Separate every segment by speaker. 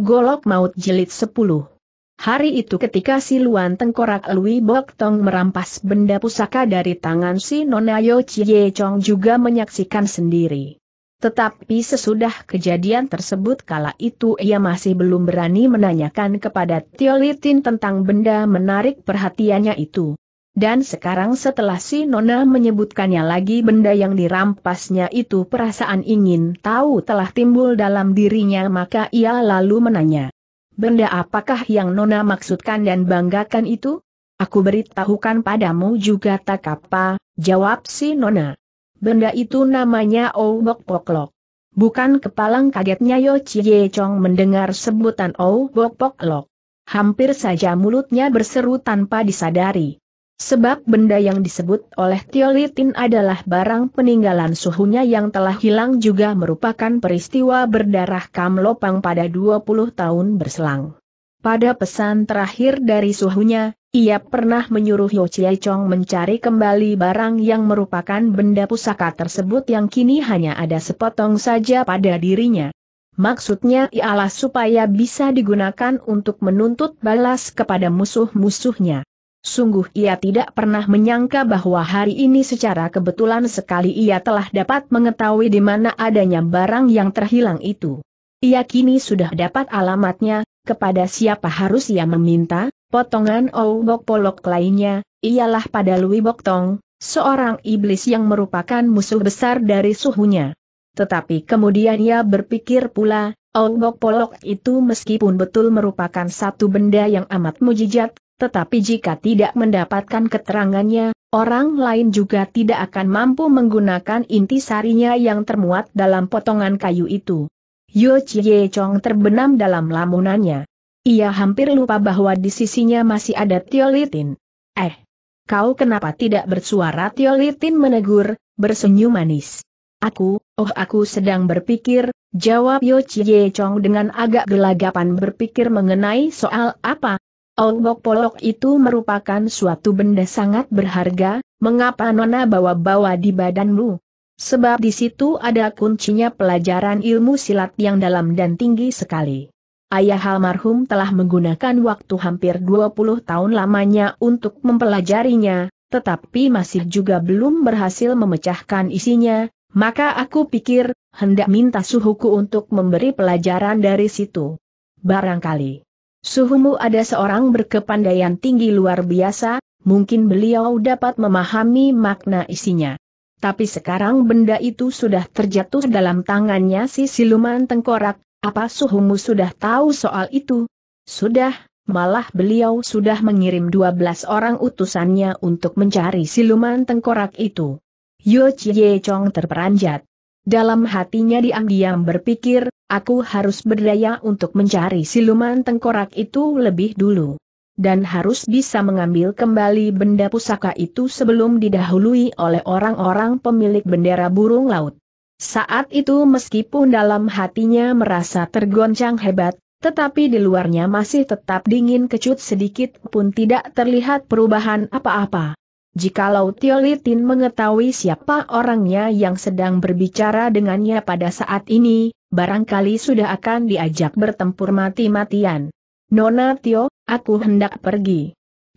Speaker 1: Golok Maut Jilid 10 Hari itu ketika si Luan tengkorak Lui Bok Tong merampas benda pusaka dari tangan si Nona Yo Chie Chong juga menyaksikan sendiri. Tetapi sesudah kejadian tersebut kala itu ia masih belum berani menanyakan kepada Litin tentang benda menarik perhatiannya itu. Dan sekarang setelah si Nona menyebutkannya lagi benda yang dirampasnya itu perasaan ingin tahu telah timbul dalam dirinya maka ia lalu menanya. Benda apakah yang Nona maksudkan dan banggakan itu? Aku beritahukan padamu juga tak apa, jawab si Nona. Benda itu namanya Obok Poklok. Bukan kepalang kagetnya Yo Chie Chong mendengar sebutan Obok Poklok. Hampir saja mulutnya berseru tanpa disadari. Sebab benda yang disebut oleh Tiolitin adalah barang peninggalan suhunya yang telah hilang juga merupakan peristiwa berdarah Kamlopang pada 20 tahun berselang. Pada pesan terakhir dari suhunya, ia pernah menyuruh Yo Chie Chong mencari kembali barang yang merupakan benda pusaka tersebut yang kini hanya ada sepotong saja pada dirinya. Maksudnya ialah supaya bisa digunakan untuk menuntut balas kepada musuh-musuhnya. Sungguh ia tidak pernah menyangka bahwa hari ini secara kebetulan sekali ia telah dapat mengetahui di mana adanya barang yang terhilang itu. Ia kini sudah dapat alamatnya, kepada siapa harus ia meminta, potongan obok Polok lainnya, ialah pada Louis Bok seorang iblis yang merupakan musuh besar dari suhunya. Tetapi kemudian ia berpikir pula, obok Polok itu meskipun betul merupakan satu benda yang amat mujijat, tetapi jika tidak mendapatkan keterangannya, orang lain juga tidak akan mampu menggunakan inti sarinya yang termuat dalam potongan kayu itu. Yo Chie Chong terbenam dalam lamunannya. Ia hampir lupa bahwa di sisinya masih ada Tiolitin. Eh, kau kenapa tidak bersuara Tiolitin menegur, bersenyum manis. Aku, oh aku sedang berpikir, jawab Yo Chie Chong dengan agak gelagapan berpikir mengenai soal apa, Ongbok Polok itu merupakan suatu benda sangat berharga, mengapa Nona bawa-bawa di badanmu? Sebab di situ ada kuncinya pelajaran ilmu silat yang dalam dan tinggi sekali. Ayah almarhum telah menggunakan waktu hampir 20 tahun lamanya untuk mempelajarinya, tetapi masih juga belum berhasil memecahkan isinya, maka aku pikir, hendak minta suhuku untuk memberi pelajaran dari situ. Barangkali. Suhumu ada seorang berkepandaian tinggi luar biasa, mungkin beliau dapat memahami makna isinya. Tapi sekarang benda itu sudah terjatuh dalam tangannya si siluman tengkorak, apa suhumu sudah tahu soal itu? Sudah, malah beliau sudah mengirim 12 orang utusannya untuk mencari siluman tengkorak itu. Yo Chie Chong terperanjat. Dalam hatinya diam-diam berpikir, Aku harus berdaya untuk mencari siluman tengkorak itu lebih dulu. Dan harus bisa mengambil kembali benda pusaka itu sebelum didahului oleh orang-orang pemilik bendera burung laut. Saat itu meskipun dalam hatinya merasa tergoncang hebat, tetapi di luarnya masih tetap dingin kecut sedikit pun tidak terlihat perubahan apa-apa. Jikalau Tiolitin mengetahui siapa orangnya yang sedang berbicara dengannya pada saat ini, barangkali sudah akan diajak bertempur mati-matian. Nona Tio, aku hendak pergi.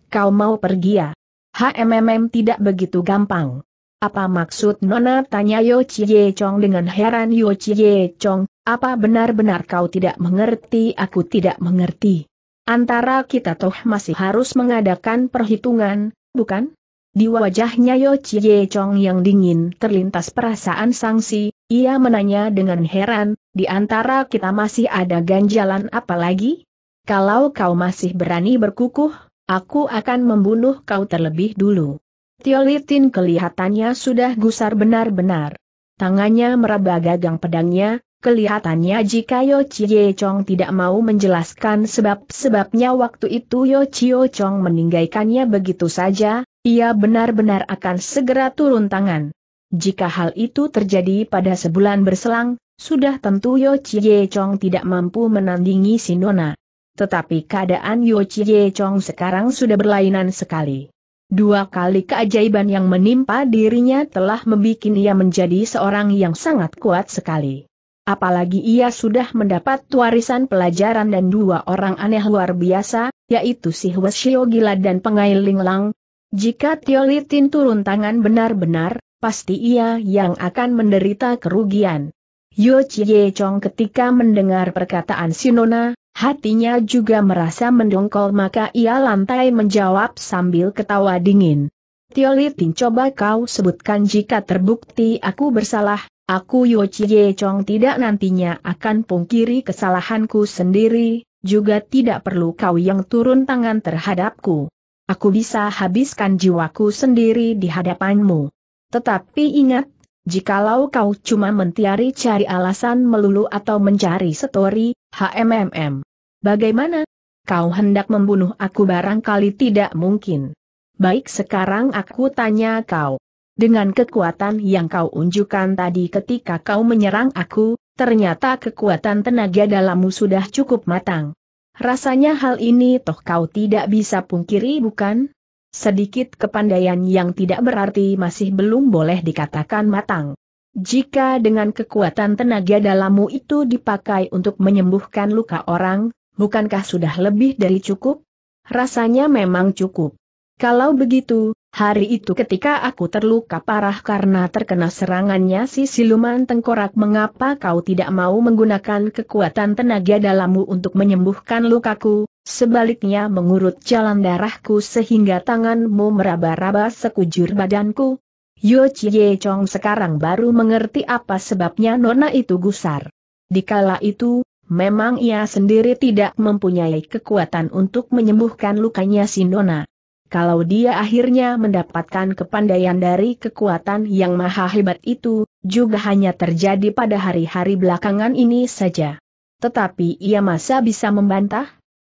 Speaker 1: Kau mau pergi ya? HMMM tidak begitu gampang. Apa maksud Nona? Tanya Yo Chie Chong dengan heran Yo Chie Chong, apa benar-benar kau tidak mengerti? Aku tidak mengerti. Antara kita toh masih harus mengadakan perhitungan, bukan? Di wajahnya Yo Chie Chong yang dingin terlintas perasaan sangsi, ia menanya dengan heran, di antara kita masih ada ganjalan apa lagi? Kalau kau masih berani berkukuh, aku akan membunuh kau terlebih dulu. Tiolitin kelihatannya sudah gusar benar-benar. Tangannya meraba gagang pedangnya, Kelihatannya jika Yo Chie Chong tidak mau menjelaskan sebab-sebabnya waktu itu Yo Chie Chong meninggalkannya begitu saja, ia benar-benar akan segera turun tangan. Jika hal itu terjadi pada sebulan berselang, sudah tentu Yo Chie Chong tidak mampu menandingi Sinona. Tetapi keadaan Yo Chie Chong sekarang sudah berlainan sekali. Dua kali keajaiban yang menimpa dirinya telah membuat ia menjadi seorang yang sangat kuat sekali. Apalagi ia sudah mendapat warisan pelajaran dan dua orang aneh luar biasa, yaitu si Hwasyo Gila dan Pengailing Lang. Jika Tiolitin turun tangan benar-benar, pasti ia yang akan menderita kerugian. Yo Chie Chong ketika mendengar perkataan Sinona, hatinya juga merasa mendongkol maka ia lantai menjawab sambil ketawa dingin. Tiolitin coba kau sebutkan jika terbukti aku bersalah, aku Yo Chie Chong tidak nantinya akan pungkiri kesalahanku sendiri, juga tidak perlu kau yang turun tangan terhadapku. Aku bisa habiskan jiwaku sendiri di hadapanmu. Tetapi ingat, jikalau kau cuma mentiari cari alasan melulu atau mencari story, HMMM. Bagaimana? Kau hendak membunuh aku barangkali tidak mungkin. Baik sekarang aku tanya kau. Dengan kekuatan yang kau unjukkan tadi ketika kau menyerang aku, ternyata kekuatan tenaga dalammu sudah cukup matang. Rasanya hal ini toh kau tidak bisa pungkiri bukan? Sedikit kepandaian yang tidak berarti masih belum boleh dikatakan matang. Jika dengan kekuatan tenaga dalammu itu dipakai untuk menyembuhkan luka orang, bukankah sudah lebih dari cukup? Rasanya memang cukup. Kalau begitu, hari itu ketika aku terluka parah karena terkena serangannya si siluman tengkorak mengapa kau tidak mau menggunakan kekuatan tenaga dalammu untuk menyembuhkan lukaku, Sebaliknya mengurut jalan darahku sehingga tanganmu meraba-raba sekujur badanku. Yo Chie Chong sekarang baru mengerti apa sebabnya nona itu gusar. Di Dikala itu, memang ia sendiri tidak mempunyai kekuatan untuk menyembuhkan lukanya si nona. Kalau dia akhirnya mendapatkan kepandaian dari kekuatan yang maha hebat itu, juga hanya terjadi pada hari-hari belakangan ini saja. Tetapi ia masa bisa membantah?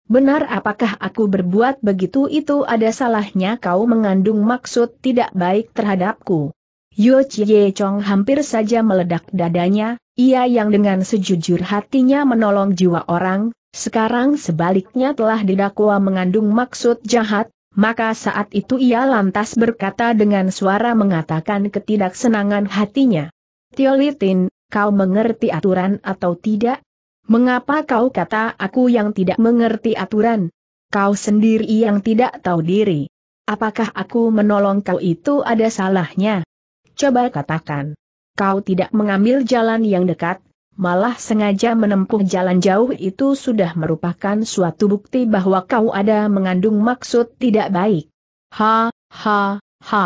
Speaker 1: Benar apakah aku berbuat begitu itu ada salahnya kau mengandung maksud tidak baik terhadapku. Yo Chie Chong hampir saja meledak dadanya, ia yang dengan sejujur hatinya menolong jiwa orang, sekarang sebaliknya telah didakwa mengandung maksud jahat, maka saat itu ia lantas berkata dengan suara mengatakan ketidaksenangan hatinya. Tiolitin, kau mengerti aturan atau tidak? Mengapa kau kata aku yang tidak mengerti aturan? Kau sendiri yang tidak tahu diri. Apakah aku menolong kau itu ada salahnya? Coba katakan. Kau tidak mengambil jalan yang dekat, malah sengaja menempuh jalan jauh itu sudah merupakan suatu bukti bahwa kau ada mengandung maksud tidak baik. Ha, ha, ha.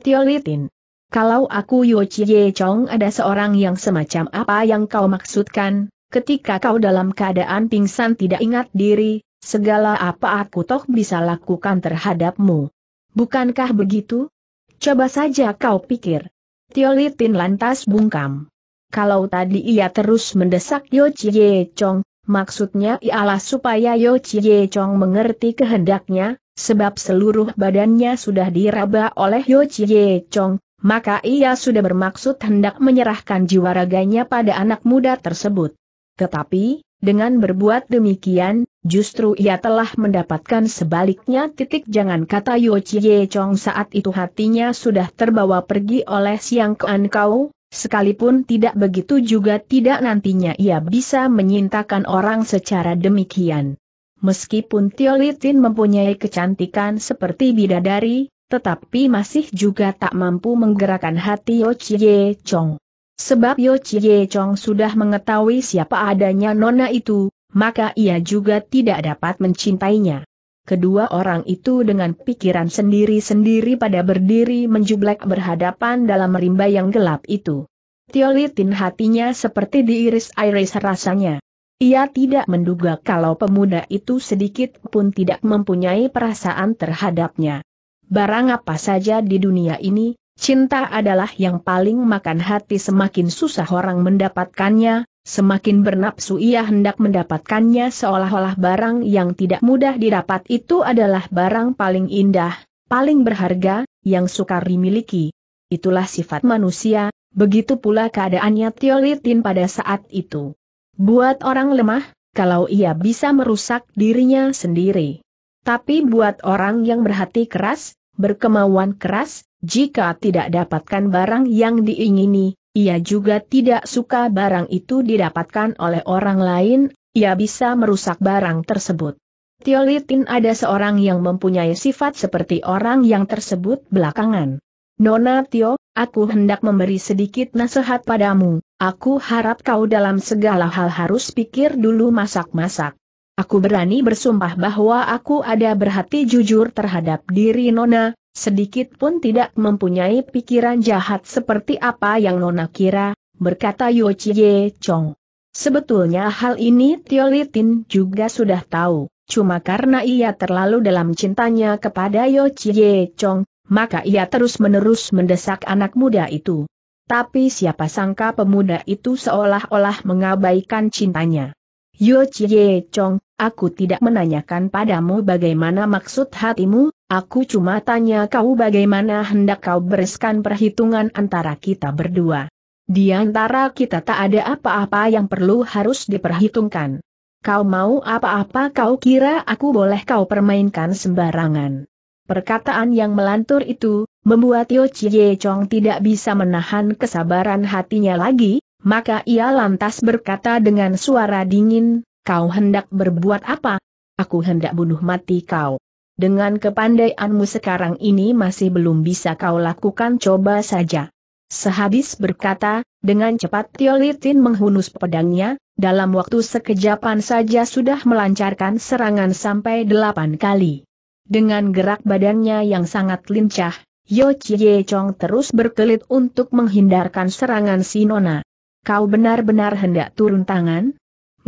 Speaker 1: Tiolitin. Kalau aku Yo Chie Chong ada seorang yang semacam apa yang kau maksudkan, Ketika kau dalam keadaan pingsan tidak ingat diri, segala apa aku toh bisa lakukan terhadapmu. Bukankah begitu? Coba saja kau pikir. Tiolitin lantas bungkam. Kalau tadi ia terus mendesak Yo Chie Chong, maksudnya ialah supaya Yo Chie Chong mengerti kehendaknya, sebab seluruh badannya sudah diraba oleh Yo Chie Chong, maka ia sudah bermaksud hendak menyerahkan jiwa raganya pada anak muda tersebut. Tetapi, dengan berbuat demikian, justru ia telah mendapatkan sebaliknya titik jangan kata Yo Chie Chong saat itu hatinya sudah terbawa pergi oleh Siang Kuan Kau, sekalipun tidak begitu juga tidak nantinya ia bisa menyintakan orang secara demikian. Meskipun Tio Litin mempunyai kecantikan seperti bidadari, tetapi masih juga tak mampu menggerakkan hati Yo Chie Chong. Sebab Yo Chie Chong sudah mengetahui siapa adanya nona itu, maka ia juga tidak dapat mencintainya. Kedua orang itu dengan pikiran sendiri-sendiri pada berdiri menjublek berhadapan dalam rimba yang gelap itu. Tiolitin hatinya seperti diiris-iris rasanya. Ia tidak menduga kalau pemuda itu sedikit pun tidak mempunyai perasaan terhadapnya. Barang apa saja di dunia ini, Cinta adalah yang paling makan hati semakin susah orang mendapatkannya, semakin bernapsu ia hendak mendapatkannya seolah-olah barang yang tidak mudah didapat itu adalah barang paling indah, paling berharga, yang sukar dimiliki. Itulah sifat manusia, begitu pula keadaannya Tiolitin pada saat itu. Buat orang lemah, kalau ia bisa merusak dirinya sendiri. Tapi buat orang yang berhati keras, berkemauan keras, jika tidak dapatkan barang yang diingini, ia juga tidak suka barang itu didapatkan oleh orang lain, ia bisa merusak barang tersebut. Tiolitin ada seorang yang mempunyai sifat seperti orang yang tersebut belakangan. Nona Tio, aku hendak memberi sedikit nasihat padamu, aku harap kau dalam segala hal harus pikir dulu masak-masak. Aku berani bersumpah bahwa aku ada berhati jujur terhadap diri Nona, Sedikit pun tidak mempunyai pikiran jahat seperti apa yang Nona kira, berkata Yo Chie Chong. Sebetulnya hal ini Tio Litin juga sudah tahu, cuma karena ia terlalu dalam cintanya kepada Yo Chie Chong, maka ia terus-menerus mendesak anak muda itu. Tapi siapa sangka pemuda itu seolah-olah mengabaikan cintanya. Yo Chie Chong, aku tidak menanyakan padamu bagaimana maksud hatimu, aku cuma tanya kau bagaimana hendak kau bereskan perhitungan antara kita berdua. Di antara kita tak ada apa-apa yang perlu harus diperhitungkan. Kau mau apa-apa kau kira aku boleh kau permainkan sembarangan. Perkataan yang melantur itu, membuat Yo Chie Chong tidak bisa menahan kesabaran hatinya lagi, maka ia lantas berkata dengan suara dingin, kau hendak berbuat apa? Aku hendak bunuh mati kau. Dengan kepandaianmu sekarang ini masih belum bisa kau lakukan coba saja. Sehabis berkata, dengan cepat Tiolitin menghunus pedangnya, dalam waktu sekejapan saja sudah melancarkan serangan sampai delapan kali. Dengan gerak badannya yang sangat lincah, Yo Chie Chong terus berkelit untuk menghindarkan serangan Sinona kau benar-benar hendak turun tangan?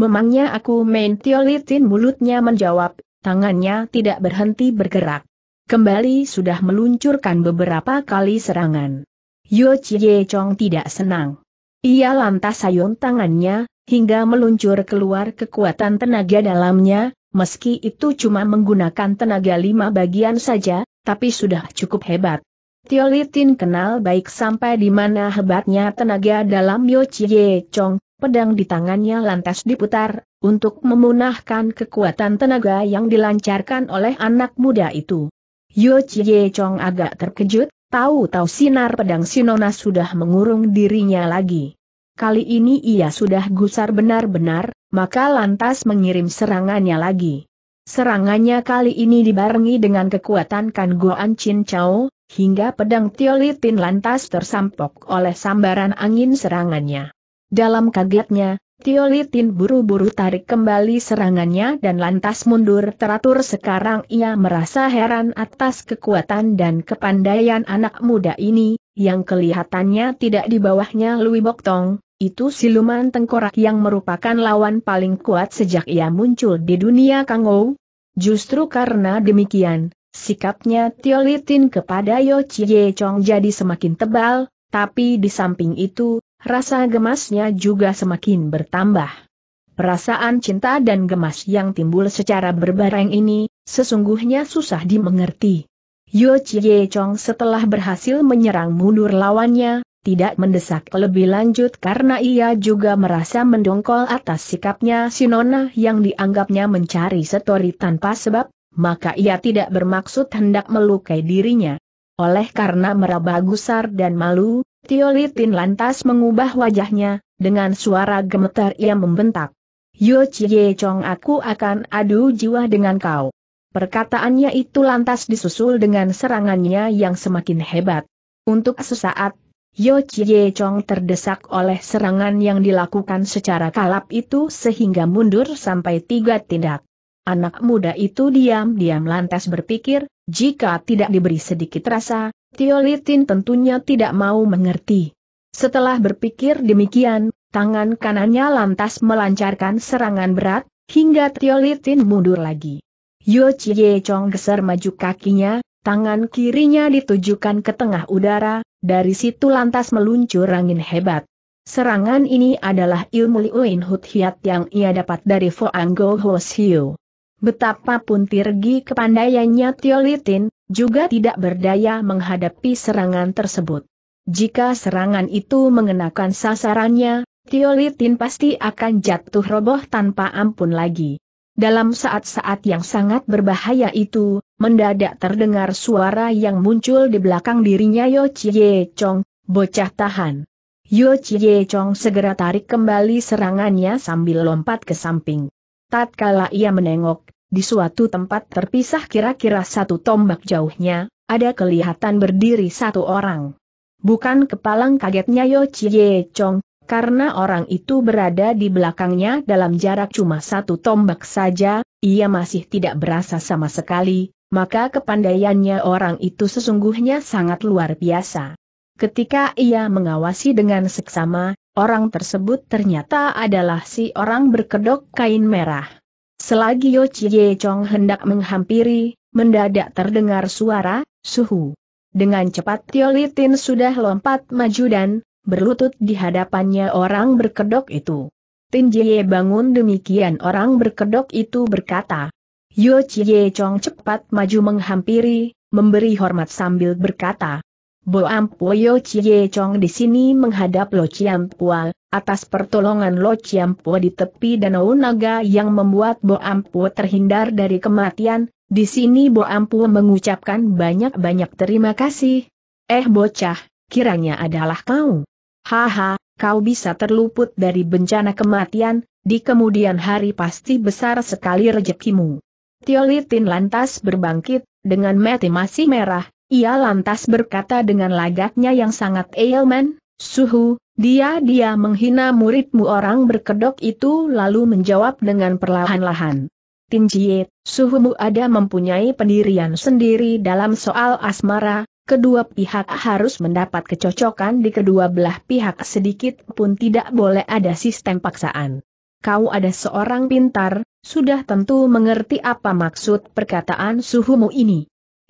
Speaker 1: Memangnya aku main tiolitin mulutnya menjawab, tangannya tidak berhenti bergerak. Kembali sudah meluncurkan beberapa kali serangan. Yo Chie Chong tidak senang. Ia lantas sayung tangannya, hingga meluncur keluar kekuatan tenaga dalamnya, meski itu cuma menggunakan tenaga lima bagian saja, tapi sudah cukup hebat. Tiolitin kenal baik sampai di mana hebatnya tenaga dalam Yo Chie Chong, pedang di tangannya lantas diputar, untuk memunahkan kekuatan tenaga yang dilancarkan oleh anak muda itu. Yo Chie Chong agak terkejut, tahu-tahu sinar pedang Sinona sudah mengurung dirinya lagi. Kali ini ia sudah gusar benar-benar, maka lantas mengirim serangannya lagi. Serangannya kali ini dibarengi dengan kekuatan Kan Goan Chin Chao, hingga pedang Tiolitin lantas tersampok oleh sambaran angin serangannya. Dalam kagetnya, Tiolitin buru-buru tarik kembali serangannya dan lantas mundur teratur sekarang ia merasa heran atas kekuatan dan kepandaian anak muda ini, yang kelihatannya tidak di bawahnya Louis Boktong, itu siluman tengkorak yang merupakan lawan paling kuat sejak ia muncul di dunia Kangou. Justru karena demikian, Sikapnya Tio Litin kepada Yo Chie Chong jadi semakin tebal, tapi di samping itu, rasa gemasnya juga semakin bertambah. Perasaan cinta dan gemas yang timbul secara berbareng ini, sesungguhnya susah dimengerti. Yo Chie Chong setelah berhasil menyerang mundur lawannya, tidak mendesak lebih lanjut karena ia juga merasa mendongkol atas sikapnya Sinona yang dianggapnya mencari setori tanpa sebab, maka ia tidak bermaksud hendak melukai dirinya. Oleh karena meraba gusar dan malu, Tio Litin lantas mengubah wajahnya, dengan suara gemetar ia membentak. Yo Chie Chong aku akan adu jiwa dengan kau. Perkataannya itu lantas disusul dengan serangannya yang semakin hebat. Untuk sesaat, Yo Chie Chong terdesak oleh serangan yang dilakukan secara kalap itu sehingga mundur sampai tiga tindak. Anak muda itu diam-diam lantas berpikir, jika tidak diberi sedikit rasa, Tio Litin tentunya tidak mau mengerti. Setelah berpikir demikian, tangan kanannya lantas melancarkan serangan berat, hingga Tio Litin mundur lagi. Yo Chie Chong geser maju kakinya, tangan kirinya ditujukan ke tengah udara, dari situ lantas meluncur angin hebat. Serangan ini adalah ilmu Liuin Hut Hiat yang ia dapat dari Foang Go Siu. Betapapun tirgi kepandaiannya Tiolitin, juga tidak berdaya menghadapi serangan tersebut. Jika serangan itu mengenakan sasarannya, Tiolitin pasti akan jatuh roboh tanpa ampun lagi. Dalam saat-saat yang sangat berbahaya itu, mendadak terdengar suara yang muncul di belakang dirinya Yo Chie Chong, bocah tahan. Yo Chie Chong segera tarik kembali serangannya sambil lompat ke samping. Tatkala ia menengok, di suatu tempat terpisah kira-kira satu tombak jauhnya, ada kelihatan berdiri satu orang. Bukan kepalang kagetnya Yo Chie Chong, karena orang itu berada di belakangnya dalam jarak cuma satu tombak saja, ia masih tidak berasa sama sekali, maka kepandaiannya orang itu sesungguhnya sangat luar biasa. Ketika ia mengawasi dengan seksama, orang tersebut ternyata adalah si orang berkedok kain merah. Selagi Yo Chie Chong hendak menghampiri, mendadak terdengar suara, suhu. Dengan cepat Tio Litin sudah lompat maju dan berlutut di hadapannya orang berkedok itu. Tin Jie bangun demikian orang berkedok itu berkata. Yo Chie Chong cepat maju menghampiri, memberi hormat sambil berkata, Boam Puyo Chie Chong di sini menghadap Lo Chiam Pua, atas pertolongan Lo Chiam Pua di tepi Danau Naga yang membuat Boam Pua terhindar dari kematian, di sini Boam Pua mengucapkan banyak-banyak terima kasih. Eh bocah, kiranya adalah kau. Haha, kau bisa terluput dari bencana kematian, di kemudian hari pasti besar sekali rejekimu. Tiolitin lantas berbangkit, dengan mati masih merah, ia lantas berkata dengan lagaknya yang sangat elemen, Suhu, dia-dia menghina muridmu orang berkedok itu lalu menjawab dengan perlahan-lahan. Tinjie, suhumu ada mempunyai pendirian sendiri dalam soal asmara, kedua pihak harus mendapat kecocokan di kedua belah pihak sedikit pun tidak boleh ada sistem paksaan. Kau ada seorang pintar, sudah tentu mengerti apa maksud perkataan suhumu ini.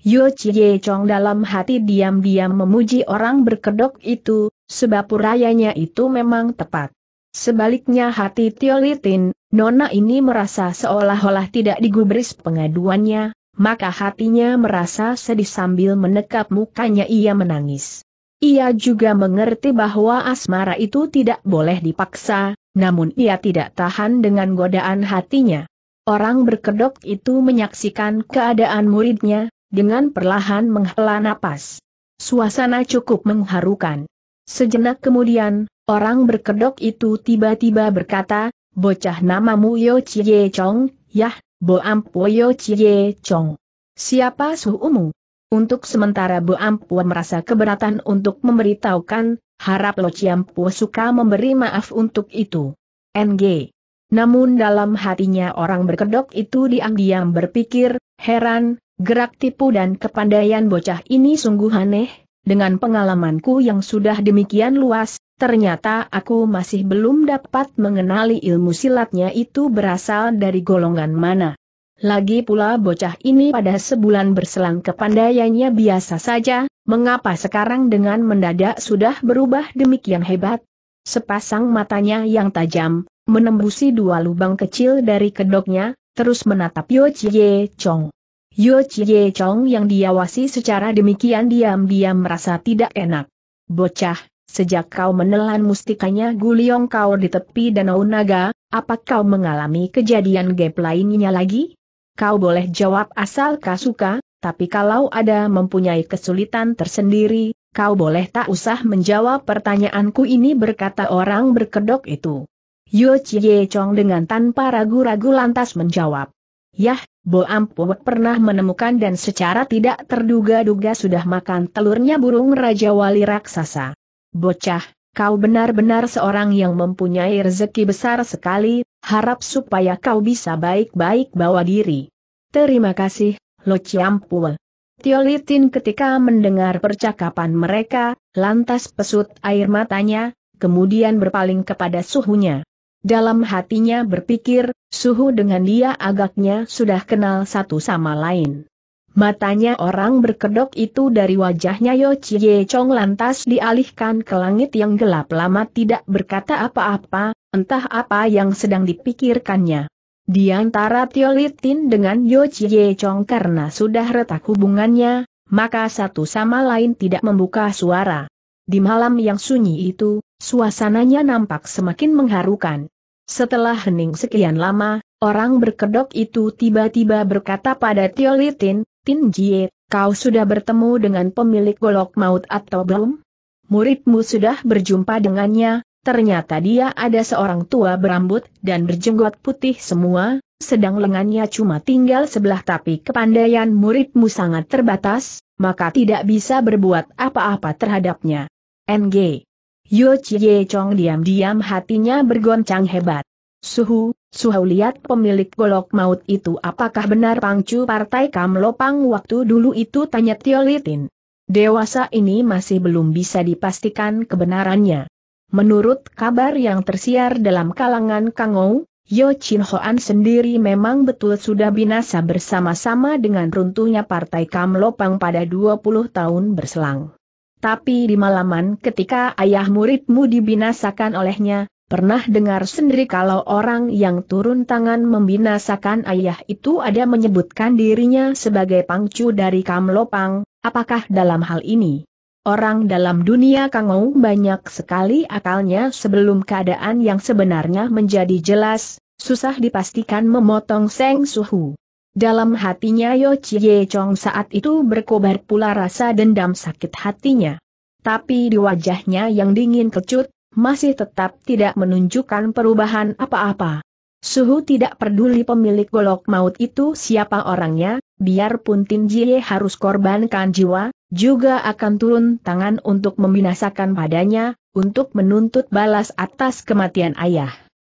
Speaker 1: Yu Chie Chong dalam hati diam-diam memuji orang berkedok itu, sebab urayanya itu memang tepat. Sebaliknya hati Tiolitin, Nona ini merasa seolah-olah tidak digubris pengaduannya, maka hatinya merasa sedih sambil menekap mukanya ia menangis. Ia juga mengerti bahwa asmara itu tidak boleh dipaksa, namun ia tidak tahan dengan godaan hatinya. Orang berkedok itu menyaksikan keadaan muridnya, dengan perlahan menghela napas. Suasana cukup mengharukan. Sejenak kemudian, orang berkedok itu tiba-tiba berkata, bocah namamu Yo Chie Chong, yah, Bo Ampu Yo Chie Chong. Siapa suhumu? Untuk sementara Bo Ampu merasa keberatan untuk memberitahukan, harap Lo Chiam Po suka memberi maaf untuk itu. NG. Namun dalam hatinya orang berkedok itu diam-diam berpikir, heran, Gerak tipu dan kepandaian bocah ini sungguh aneh, dengan pengalamanku yang sudah demikian luas, ternyata aku masih belum dapat mengenali ilmu silatnya itu berasal dari golongan mana. Lagi pula bocah ini pada sebulan berselang kepandaiannya biasa saja, mengapa sekarang dengan mendadak sudah berubah demikian hebat? Sepasang matanya yang tajam, menembusi dua lubang kecil dari kedoknya, terus menatap Yo Chie Chong. Yo Chie Chong yang diawasi secara demikian diam-diam merasa tidak enak. Bocah, sejak kau menelan mustikanya Guliong kau di tepi Danau Naga, apa kau mengalami kejadian gap lainnya lagi? Kau boleh jawab asal kau suka, tapi kalau ada mempunyai kesulitan tersendiri, kau boleh tak usah menjawab pertanyaanku ini berkata orang berkedok itu. Yo Chie Chong dengan tanpa ragu-ragu lantas menjawab. Yah, bo Puwek pernah menemukan dan secara tidak terduga-duga sudah makan telurnya burung Raja Wali Raksasa. Bocah, kau benar-benar seorang yang mempunyai rezeki besar sekali, harap supaya kau bisa baik-baik bawa diri. Terima kasih, Lo Ciampue. Tiolitin ketika mendengar percakapan mereka, lantas pesut air matanya, kemudian berpaling kepada suhunya. Dalam hatinya berpikir, Suhu dengan dia agaknya sudah kenal satu sama lain. Matanya orang berkedok itu dari wajahnya Yo Chie Chong lantas dialihkan ke langit yang gelap lama tidak berkata apa-apa, entah apa yang sedang dipikirkannya. Di antara Tio Litin dengan Yo Chie Chong karena sudah retak hubungannya, maka satu sama lain tidak membuka suara. Di malam yang sunyi itu, suasananya nampak semakin mengharukan. Setelah hening sekian lama, orang berkedok itu tiba-tiba berkata pada Tio Litin, Tin Jie, kau sudah bertemu dengan pemilik golok maut atau belum? Muridmu sudah berjumpa dengannya, ternyata dia ada seorang tua berambut dan berjenggot putih semua, sedang lengannya cuma tinggal sebelah tapi kepandaian muridmu sangat terbatas, maka tidak bisa berbuat apa-apa terhadapnya. NG. Yo Chie Chong diam-diam hatinya bergoncang hebat. Suhu, Suhu lihat pemilik golok maut itu apakah benar pangcu partai Kamlopang waktu dulu itu tanya Tio Litin. Dewasa ini masih belum bisa dipastikan kebenarannya. Menurut kabar yang tersiar dalam kalangan Kangou, Yo Chin Hoan sendiri memang betul sudah binasa bersama-sama dengan runtuhnya partai Kamlopang pada 20 tahun berselang. Tapi di malaman ketika ayah muridmu dibinasakan olehnya, pernah dengar sendiri kalau orang yang turun tangan membinasakan ayah itu ada menyebutkan dirinya sebagai pangcu dari Kamlopang, apakah dalam hal ini? Orang dalam dunia Kangou banyak sekali akalnya sebelum keadaan yang sebenarnya menjadi jelas, susah dipastikan memotong Seng Suhu. Dalam hatinya Yo Chie Chong saat itu berkobar pula rasa dendam sakit hatinya. Tapi di wajahnya yang dingin kecut, masih tetap tidak menunjukkan perubahan apa-apa. Suhu tidak peduli pemilik golok maut itu siapa orangnya, biarpun Tin Jie harus korbankan jiwa, juga akan turun tangan untuk membinasakan padanya, untuk menuntut balas atas kematian ayah.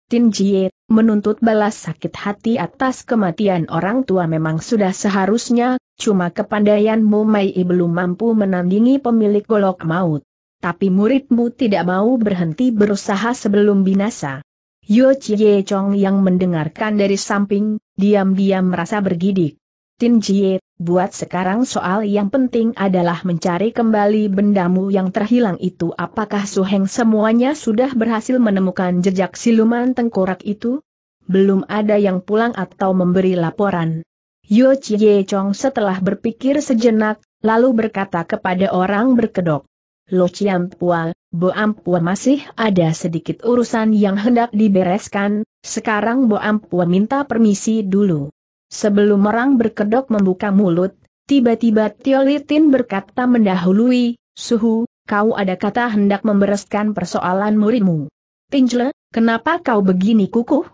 Speaker 1: Tin Jie Menuntut balas sakit hati atas kematian orang tua memang sudah seharusnya, cuma kepandaianmu Mai belum mampu menandingi pemilik golok maut. Tapi muridmu tidak mau berhenti berusaha sebelum binasa. Yo Chie Chong yang mendengarkan dari samping, diam-diam merasa bergidik. Tin Jie, buat sekarang soal yang penting adalah mencari kembali bendamu yang terhilang itu apakah Su Heng semuanya sudah berhasil menemukan jejak siluman tengkorak itu? Belum ada yang pulang atau memberi laporan. Yo Chie Chong setelah berpikir sejenak, lalu berkata kepada orang berkedok. Lo Chiam Pua, Bo Ampua masih ada sedikit urusan yang hendak dibereskan, sekarang Bo Ampua minta permisi dulu. Sebelum orang berkedok membuka mulut, tiba-tiba Tiolitin berkata mendahului, Suhu, kau ada kata hendak membereskan persoalan muridmu. Pinjle, kenapa kau begini kukuh?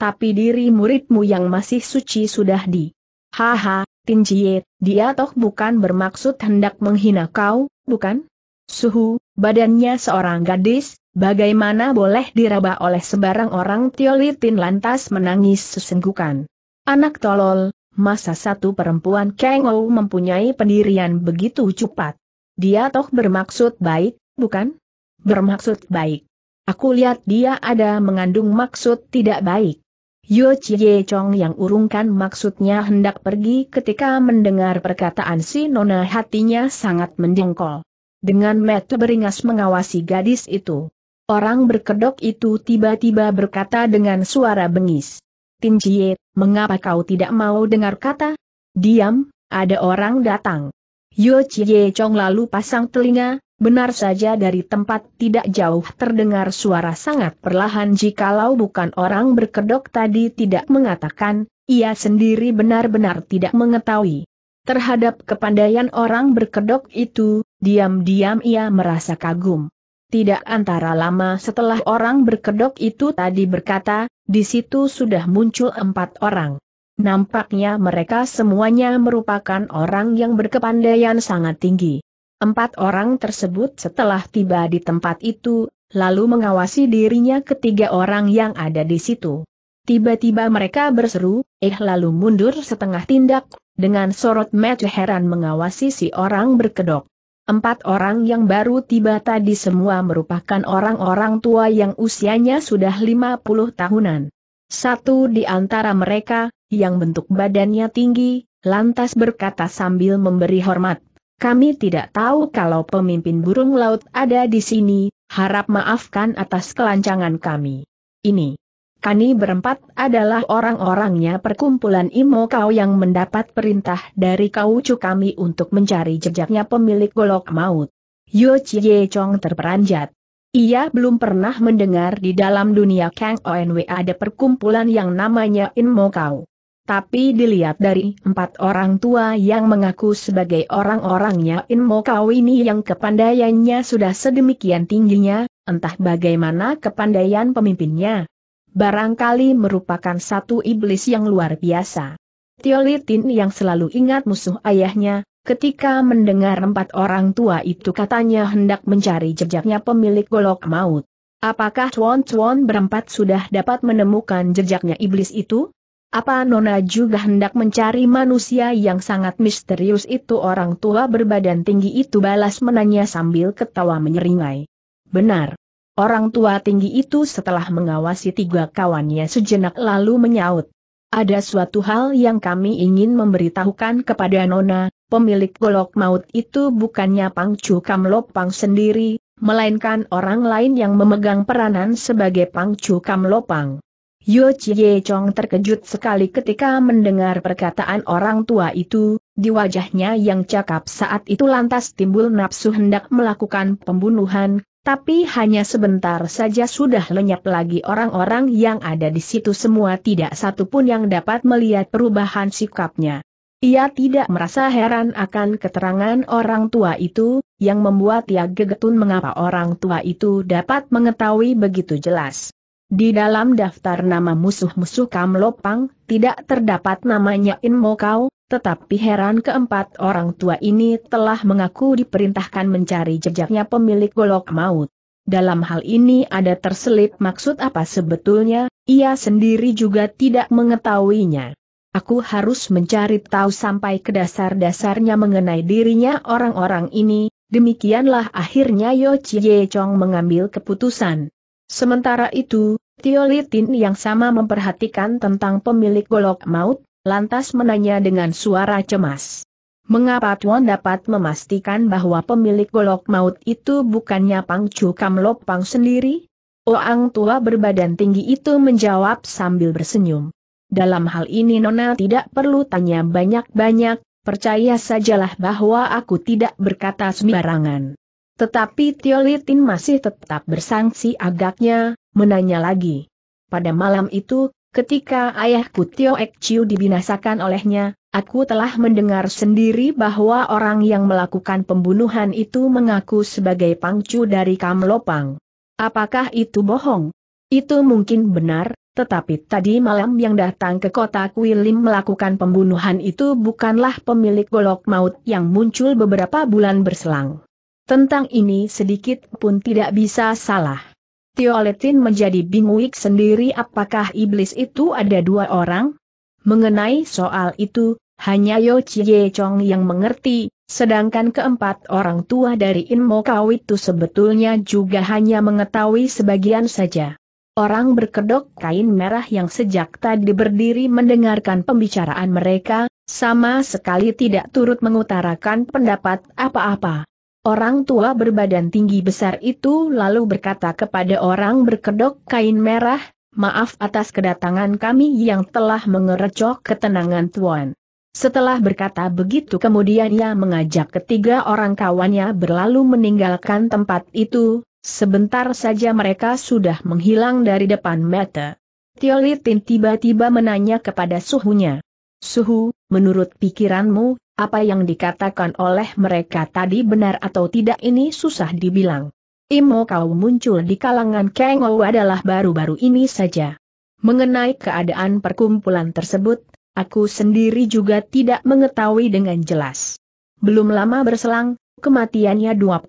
Speaker 1: Tapi diri muridmu yang masih suci sudah di. Haha, Tinjie, dia toh bukan bermaksud hendak menghina kau, bukan? Suhu, badannya seorang gadis, bagaimana boleh diraba oleh sebarang orang Tiolitin lantas menangis sesenggukan. Anak tolol, masa satu perempuan Kang mempunyai pendirian begitu cepat. Dia toh bermaksud baik, bukan? Bermaksud baik. Aku lihat dia ada mengandung maksud tidak baik. Yo Chie Chong yang urungkan maksudnya hendak pergi ketika mendengar perkataan si Nona hatinya sangat mendengkol. Dengan metu beringas mengawasi gadis itu. Orang berkedok itu tiba-tiba berkata dengan suara bengis. Tin Jie, mengapa kau tidak mau dengar kata? Diam, ada orang datang. Yo Chie Chong lalu pasang telinga, benar saja dari tempat tidak jauh terdengar suara sangat perlahan jikalau bukan orang berkedok tadi tidak mengatakan, ia sendiri benar-benar tidak mengetahui. Terhadap kepandaian orang berkedok itu, diam-diam ia merasa kagum. Tidak antara lama setelah orang berkedok itu tadi berkata, di situ sudah muncul empat orang. Nampaknya mereka semuanya merupakan orang yang berkepandaian sangat tinggi. Empat orang tersebut setelah tiba di tempat itu, lalu mengawasi dirinya ketiga orang yang ada di situ. Tiba-tiba mereka berseru, eh lalu mundur setengah tindak, dengan sorot mata heran mengawasi si orang berkedok. Empat orang yang baru tiba tadi semua merupakan orang-orang tua yang usianya sudah 50 tahunan. Satu di antara mereka, yang bentuk badannya tinggi, lantas berkata sambil memberi hormat. Kami tidak tahu kalau pemimpin burung laut ada di sini, harap maafkan atas kelancangan kami. Ini. Kami berempat adalah orang-orangnya perkumpulan Imo Kau yang mendapat perintah dari kau Kaucu kami untuk mencari jejaknya pemilik golok maut. Yo Chie Chong terperanjat. Ia belum pernah mendengar di dalam dunia Kang Onw ada perkumpulan yang namanya Imo Kau. Tapi dilihat dari empat orang tua yang mengaku sebagai orang-orangnya Inmo Kau ini yang kepandaiannya sudah sedemikian tingginya, entah bagaimana kepandaian pemimpinnya barangkali merupakan satu iblis yang luar biasa. Tiolitin yang selalu ingat musuh ayahnya, ketika mendengar empat orang tua itu katanya hendak mencari jejaknya pemilik golok maut. Apakah Tuan Tuan berempat sudah dapat menemukan jejaknya iblis itu? Apa Nona juga hendak mencari manusia yang sangat misterius itu orang tua berbadan tinggi itu balas menanya sambil ketawa menyeringai. Benar. Orang tua tinggi itu setelah mengawasi tiga kawannya sejenak lalu menyaut. Ada suatu hal yang kami ingin memberitahukan kepada Nona, pemilik golok maut itu bukannya Pangcu Kamlopang sendiri, melainkan orang lain yang memegang peranan sebagai Pangcu Kamlopang. Yo Chie Chong terkejut sekali ketika mendengar perkataan orang tua itu, di wajahnya yang cakap saat itu lantas timbul nafsu hendak melakukan pembunuhan, tapi hanya sebentar saja sudah lenyap lagi orang-orang yang ada di situ semua tidak satu pun yang dapat melihat perubahan sikapnya. Ia tidak merasa heran akan keterangan orang tua itu, yang membuat ia gegetun mengapa orang tua itu dapat mengetahui begitu jelas. Di dalam daftar nama musuh-musuh Kamlopang, tidak terdapat namanya Inmokau. Tetapi heran keempat orang tua ini telah mengaku diperintahkan mencari jejaknya pemilik golok maut. Dalam hal ini ada terselip maksud apa sebetulnya, ia sendiri juga tidak mengetahuinya. Aku harus mencari tahu sampai ke dasar-dasarnya mengenai dirinya orang-orang ini, demikianlah akhirnya Yo Chie Chong mengambil keputusan. Sementara itu, Tio Litin yang sama memperhatikan tentang pemilik golok maut, lantas menanya dengan suara cemas. Mengapa Tuan dapat memastikan bahwa pemilik golok maut itu bukannya Pang Chu Kam Pang sendiri? Orang tua berbadan tinggi itu menjawab sambil bersenyum. Dalam hal ini Nona tidak perlu tanya banyak-banyak, percaya sajalah bahwa aku tidak berkata sembarangan. Tetapi Litin masih tetap bersangsi agaknya, menanya lagi. Pada malam itu, Ketika ayahku Tio Ek dibinasakan olehnya, aku telah mendengar sendiri bahwa orang yang melakukan pembunuhan itu mengaku sebagai pangcu dari Kamlopang. Apakah itu bohong? Itu mungkin benar, tetapi tadi malam yang datang ke kota Kuilim melakukan pembunuhan itu bukanlah pemilik golok maut yang muncul beberapa bulan berselang. Tentang ini sedikit pun tidak bisa salah. Tioletin menjadi bingung sendiri apakah iblis itu ada dua orang? Mengenai soal itu, hanya Yo Chie Chong yang mengerti, sedangkan keempat orang tua dari Inmo Kau itu sebetulnya juga hanya mengetahui sebagian saja. Orang berkedok kain merah yang sejak tadi berdiri mendengarkan pembicaraan mereka, sama sekali tidak turut mengutarakan pendapat apa-apa. Orang tua berbadan tinggi besar itu lalu berkata kepada orang berkedok kain merah, maaf atas kedatangan kami yang telah mengerecok ketenangan tuan. Setelah berkata begitu kemudian ia mengajak ketiga orang kawannya berlalu meninggalkan tempat itu, sebentar saja mereka sudah menghilang dari depan mata. Tiolitin tiba-tiba menanya kepada suhunya. Suhu, menurut pikiranmu, apa yang dikatakan oleh mereka tadi benar atau tidak ini susah dibilang. Imo kau muncul di kalangan Kengo adalah baru-baru ini saja. Mengenai keadaan perkumpulan tersebut, aku sendiri juga tidak mengetahui dengan jelas. Belum lama berselang, kematiannya 25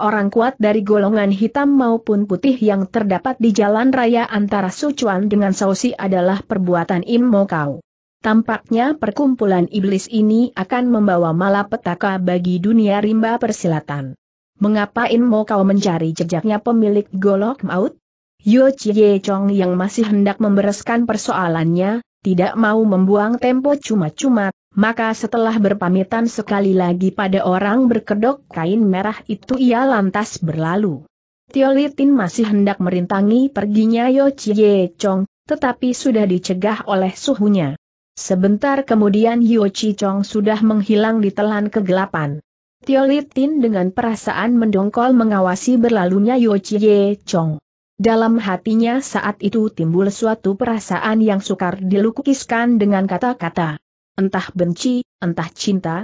Speaker 1: orang kuat dari golongan hitam maupun putih yang terdapat di jalan raya antara Sucuan dengan Sausi adalah perbuatan Imo kau. Tampaknya perkumpulan iblis ini akan membawa malapetaka bagi dunia rimba persilatan. Mengapa Inmo kau mencari jejaknya pemilik golok maut? Yo Chie Chong yang masih hendak membereskan persoalannya, tidak mau membuang tempo cuma-cuma, maka setelah berpamitan sekali lagi pada orang berkedok kain merah itu ia lantas berlalu. Tiolitin masih hendak merintangi perginya Yo Chie Chong, tetapi sudah dicegah oleh suhunya. Sebentar kemudian Hyo Chi sudah menghilang di telan kegelapan. Litin dengan perasaan mendongkol mengawasi berlalunya Hyo Chi Ye Chong. Dalam hatinya saat itu timbul suatu perasaan yang sukar dilukiskan dengan kata-kata. Entah benci, entah cinta.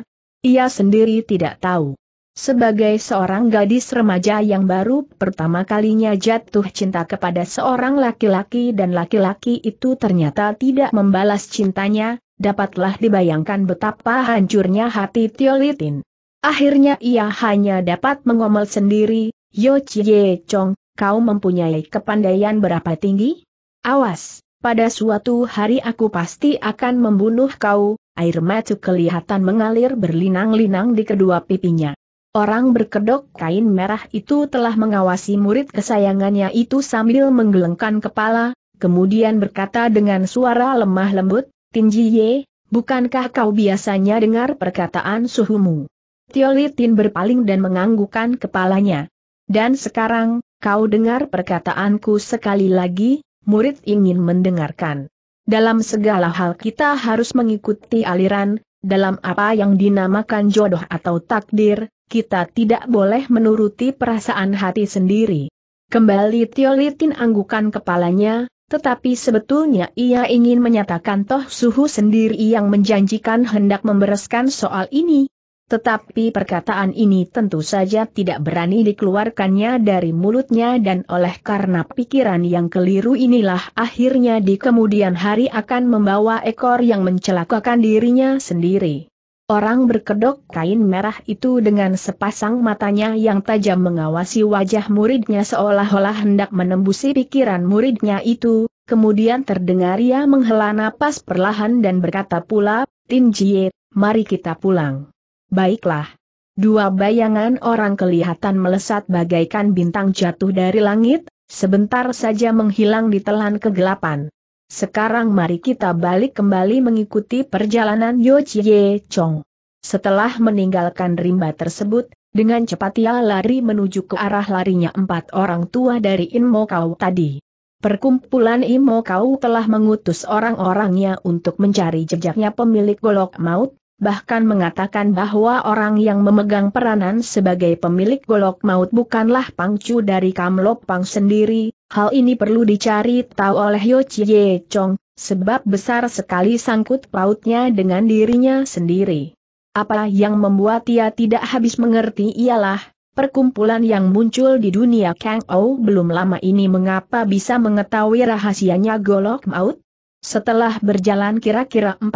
Speaker 1: Ia sendiri tidak tahu. Sebagai seorang gadis remaja yang baru pertama kalinya jatuh cinta kepada seorang laki-laki dan laki-laki itu ternyata tidak membalas cintanya, dapatlah dibayangkan betapa hancurnya hati Tiolitin. Akhirnya ia hanya dapat mengomel sendiri, Yo Chie Chong, kau mempunyai kepandaian berapa tinggi? Awas, pada suatu hari aku pasti akan membunuh kau, air mata kelihatan mengalir berlinang-linang di kedua pipinya. Orang berkedok kain merah itu telah mengawasi murid kesayangannya itu sambil menggelengkan kepala, kemudian berkata dengan suara lemah lembut, Tinjiye, Ye, bukankah kau biasanya dengar perkataan suhumu? Tiolitin berpaling dan menganggukkan kepalanya. Dan sekarang, kau dengar perkataanku sekali lagi, murid ingin mendengarkan. Dalam segala hal kita harus mengikuti aliran, dalam apa yang dinamakan jodoh atau takdir, kita tidak boleh menuruti perasaan hati sendiri. Kembali Tiolitin anggukan kepalanya, tetapi sebetulnya ia ingin menyatakan toh suhu sendiri yang menjanjikan hendak membereskan soal ini, tetapi perkataan ini tentu saja tidak berani dikeluarkannya dari mulutnya dan oleh karena pikiran yang keliru inilah akhirnya di kemudian hari akan membawa ekor yang mencelakakan dirinya sendiri. Orang berkedok kain merah itu dengan sepasang matanya yang tajam mengawasi wajah muridnya seolah-olah hendak menembusi pikiran muridnya itu, kemudian terdengar ia menghela napas perlahan dan berkata pula, Tin Jie, mari kita pulang. Baiklah. Dua bayangan orang kelihatan melesat bagaikan bintang jatuh dari langit, sebentar saja menghilang di telan kegelapan. Sekarang mari kita balik kembali mengikuti perjalanan Yo Chie Chong. Setelah meninggalkan rimba tersebut, dengan cepat ia lari menuju ke arah larinya empat orang tua dari Inmo Kau tadi. Perkumpulan Imo Kau telah mengutus orang-orangnya untuk mencari jejaknya pemilik golok maut, bahkan mengatakan bahwa orang yang memegang peranan sebagai pemilik golok maut bukanlah pangcu dari Pang sendiri, hal ini perlu dicari tahu oleh Yo Chie Chong, sebab besar sekali sangkut pautnya dengan dirinya sendiri. Apa yang membuat ia tidak habis mengerti ialah, perkumpulan yang muncul di dunia Kang Ou belum lama ini mengapa bisa mengetahui rahasianya golok maut? Setelah berjalan kira-kira 40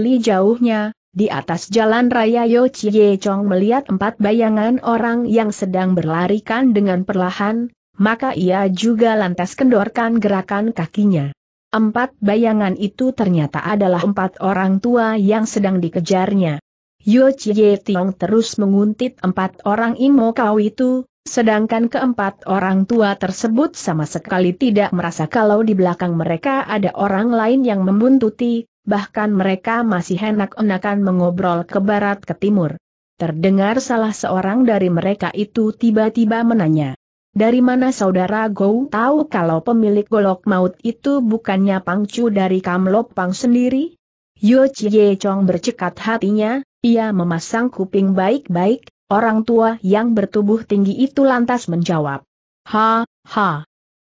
Speaker 1: li jauhnya, di atas jalan raya Yo Chie Chong melihat empat bayangan orang yang sedang berlarikan dengan perlahan, maka ia juga lantas kendorkan gerakan kakinya. Empat bayangan itu ternyata adalah empat orang tua yang sedang dikejarnya. Yo Chie Tiong terus menguntit empat orang Imo Kau itu, sedangkan keempat orang tua tersebut sama sekali tidak merasa kalau di belakang mereka ada orang lain yang membuntuti, bahkan mereka masih enak-enakan mengobrol ke barat ke timur. Terdengar salah seorang dari mereka itu tiba-tiba menanya. Dari mana saudara Gou tahu kalau pemilik golok maut itu bukannya pangcu dari Kamlop Pang sendiri? Yo Chie Chong bercekat hatinya, ia memasang kuping baik-baik, orang tua yang bertubuh tinggi itu lantas menjawab. Ha, ha,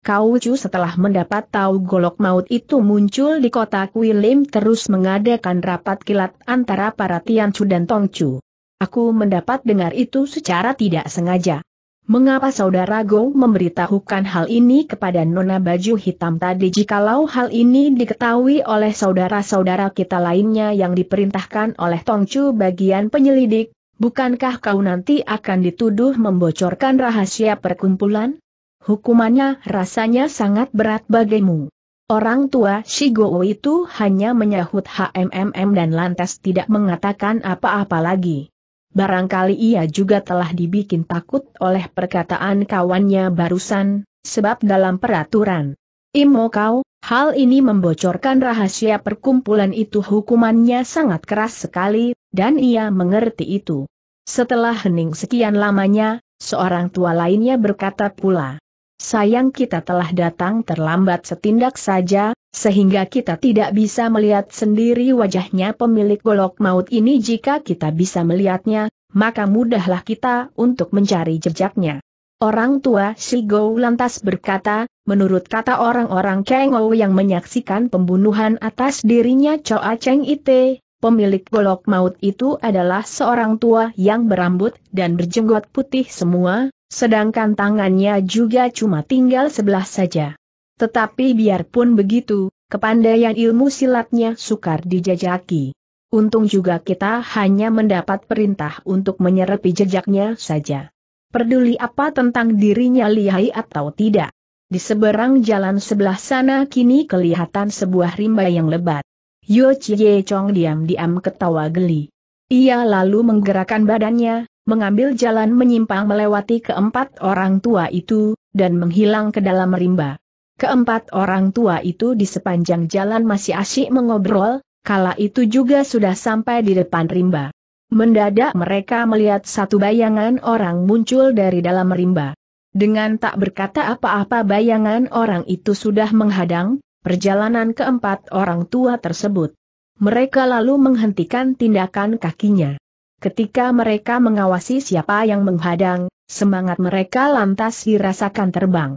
Speaker 1: Kau Chu setelah mendapat tahu golok maut itu muncul di kota Kuilim terus mengadakan rapat kilat antara para Tian Chu dan Tong Chu. Aku mendapat dengar itu secara tidak sengaja. Mengapa saudara Go memberitahukan hal ini kepada nona baju hitam tadi jikalau hal ini diketahui oleh saudara-saudara kita lainnya yang diperintahkan oleh Tong Chu bagian penyelidik, bukankah kau nanti akan dituduh membocorkan rahasia perkumpulan? hukumannya rasanya sangat berat bagimu. Orang tua Shigo itu hanya menyahut HMMM dan lantas tidak mengatakan apa-apa lagi. Barangkali ia juga telah dibikin takut oleh perkataan kawannya barusan, sebab dalam peraturan Imo kau, hal ini membocorkan rahasia perkumpulan itu hukumannya sangat keras sekali, dan ia mengerti itu. Setelah hening sekian lamanya, seorang tua lainnya berkata pula, Sayang kita telah datang terlambat setindak saja, sehingga kita tidak bisa melihat sendiri wajahnya pemilik golok maut ini jika kita bisa melihatnya, maka mudahlah kita untuk mencari jejaknya. Orang tua Shigo lantas berkata, menurut kata orang-orang Kengo yang menyaksikan pembunuhan atas dirinya Choa Cheng Ite, pemilik golok maut itu adalah seorang tua yang berambut dan berjenggot putih semua, Sedangkan tangannya juga cuma tinggal sebelah saja. Tetapi biarpun begitu, kepandaian ilmu silatnya sukar dijajaki. Untung juga kita hanya mendapat perintah untuk menyerapi jejaknya saja. Perduli apa tentang dirinya lihai atau tidak. Di seberang jalan sebelah sana kini kelihatan sebuah rimba yang lebat. Yo Chie Chong diam-diam ketawa geli. Ia lalu menggerakkan badannya, mengambil jalan menyimpang melewati keempat orang tua itu, dan menghilang ke dalam rimba. Keempat orang tua itu di sepanjang jalan masih asyik mengobrol, kala itu juga sudah sampai di depan rimba. Mendadak mereka melihat satu bayangan orang muncul dari dalam rimba. Dengan tak berkata apa-apa bayangan orang itu sudah menghadang, perjalanan keempat orang tua tersebut. Mereka lalu menghentikan tindakan kakinya. Ketika mereka mengawasi siapa yang menghadang, semangat mereka lantas dirasakan terbang.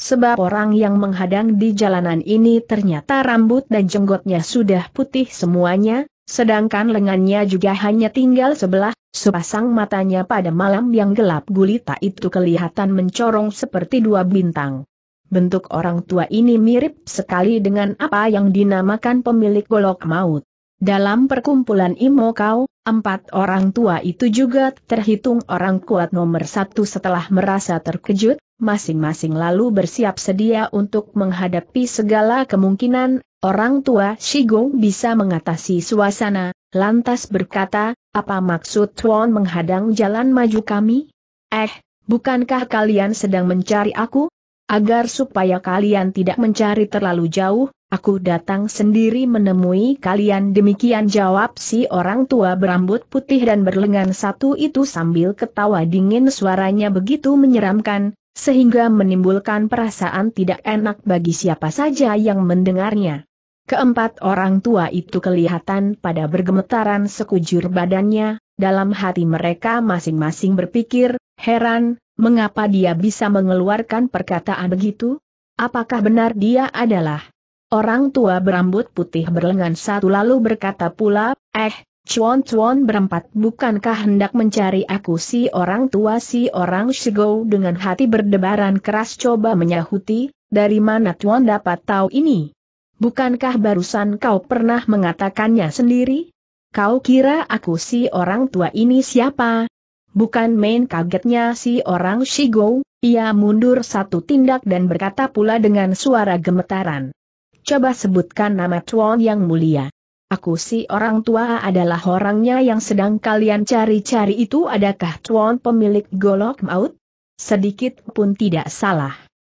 Speaker 1: Sebab orang yang menghadang di jalanan ini ternyata rambut dan jenggotnya sudah putih semuanya, sedangkan lengannya juga hanya tinggal sebelah, sepasang matanya pada malam yang gelap gulita itu kelihatan mencorong seperti dua bintang. Bentuk orang tua ini mirip sekali dengan apa yang dinamakan pemilik golok maut. Dalam perkumpulan Imo Kau, empat orang tua itu juga terhitung orang kuat nomor satu setelah merasa terkejut, masing-masing lalu bersiap sedia untuk menghadapi segala kemungkinan, orang tua Shigong bisa mengatasi suasana, lantas berkata, apa maksud Tuan menghadang jalan maju kami? Eh, bukankah kalian sedang mencari aku? Agar supaya kalian tidak mencari terlalu jauh, aku datang sendiri menemui kalian demikian jawab si orang tua berambut putih dan berlengan satu itu sambil ketawa dingin suaranya begitu menyeramkan, sehingga menimbulkan perasaan tidak enak bagi siapa saja yang mendengarnya. Keempat orang tua itu kelihatan pada bergemetaran sekujur badannya, dalam hati mereka masing-masing berpikir, heran, Mengapa dia bisa mengeluarkan perkataan begitu? Apakah benar dia adalah orang tua berambut putih berlengan satu lalu berkata pula, eh, cuan-cuan berempat bukankah hendak mencari aku si orang tua si orang Shigo dengan hati berdebaran keras coba menyahuti, dari mana cuan dapat tahu ini? Bukankah barusan kau pernah mengatakannya sendiri? Kau kira aku si orang tua ini siapa? Bukan main kagetnya si orang Shigo, ia mundur satu tindak dan berkata pula dengan suara gemetaran. Coba sebutkan nama Chuan yang mulia. Aku si orang tua adalah orangnya yang sedang kalian cari-cari itu adakah Chuan pemilik golok maut? Sedikit pun tidak salah.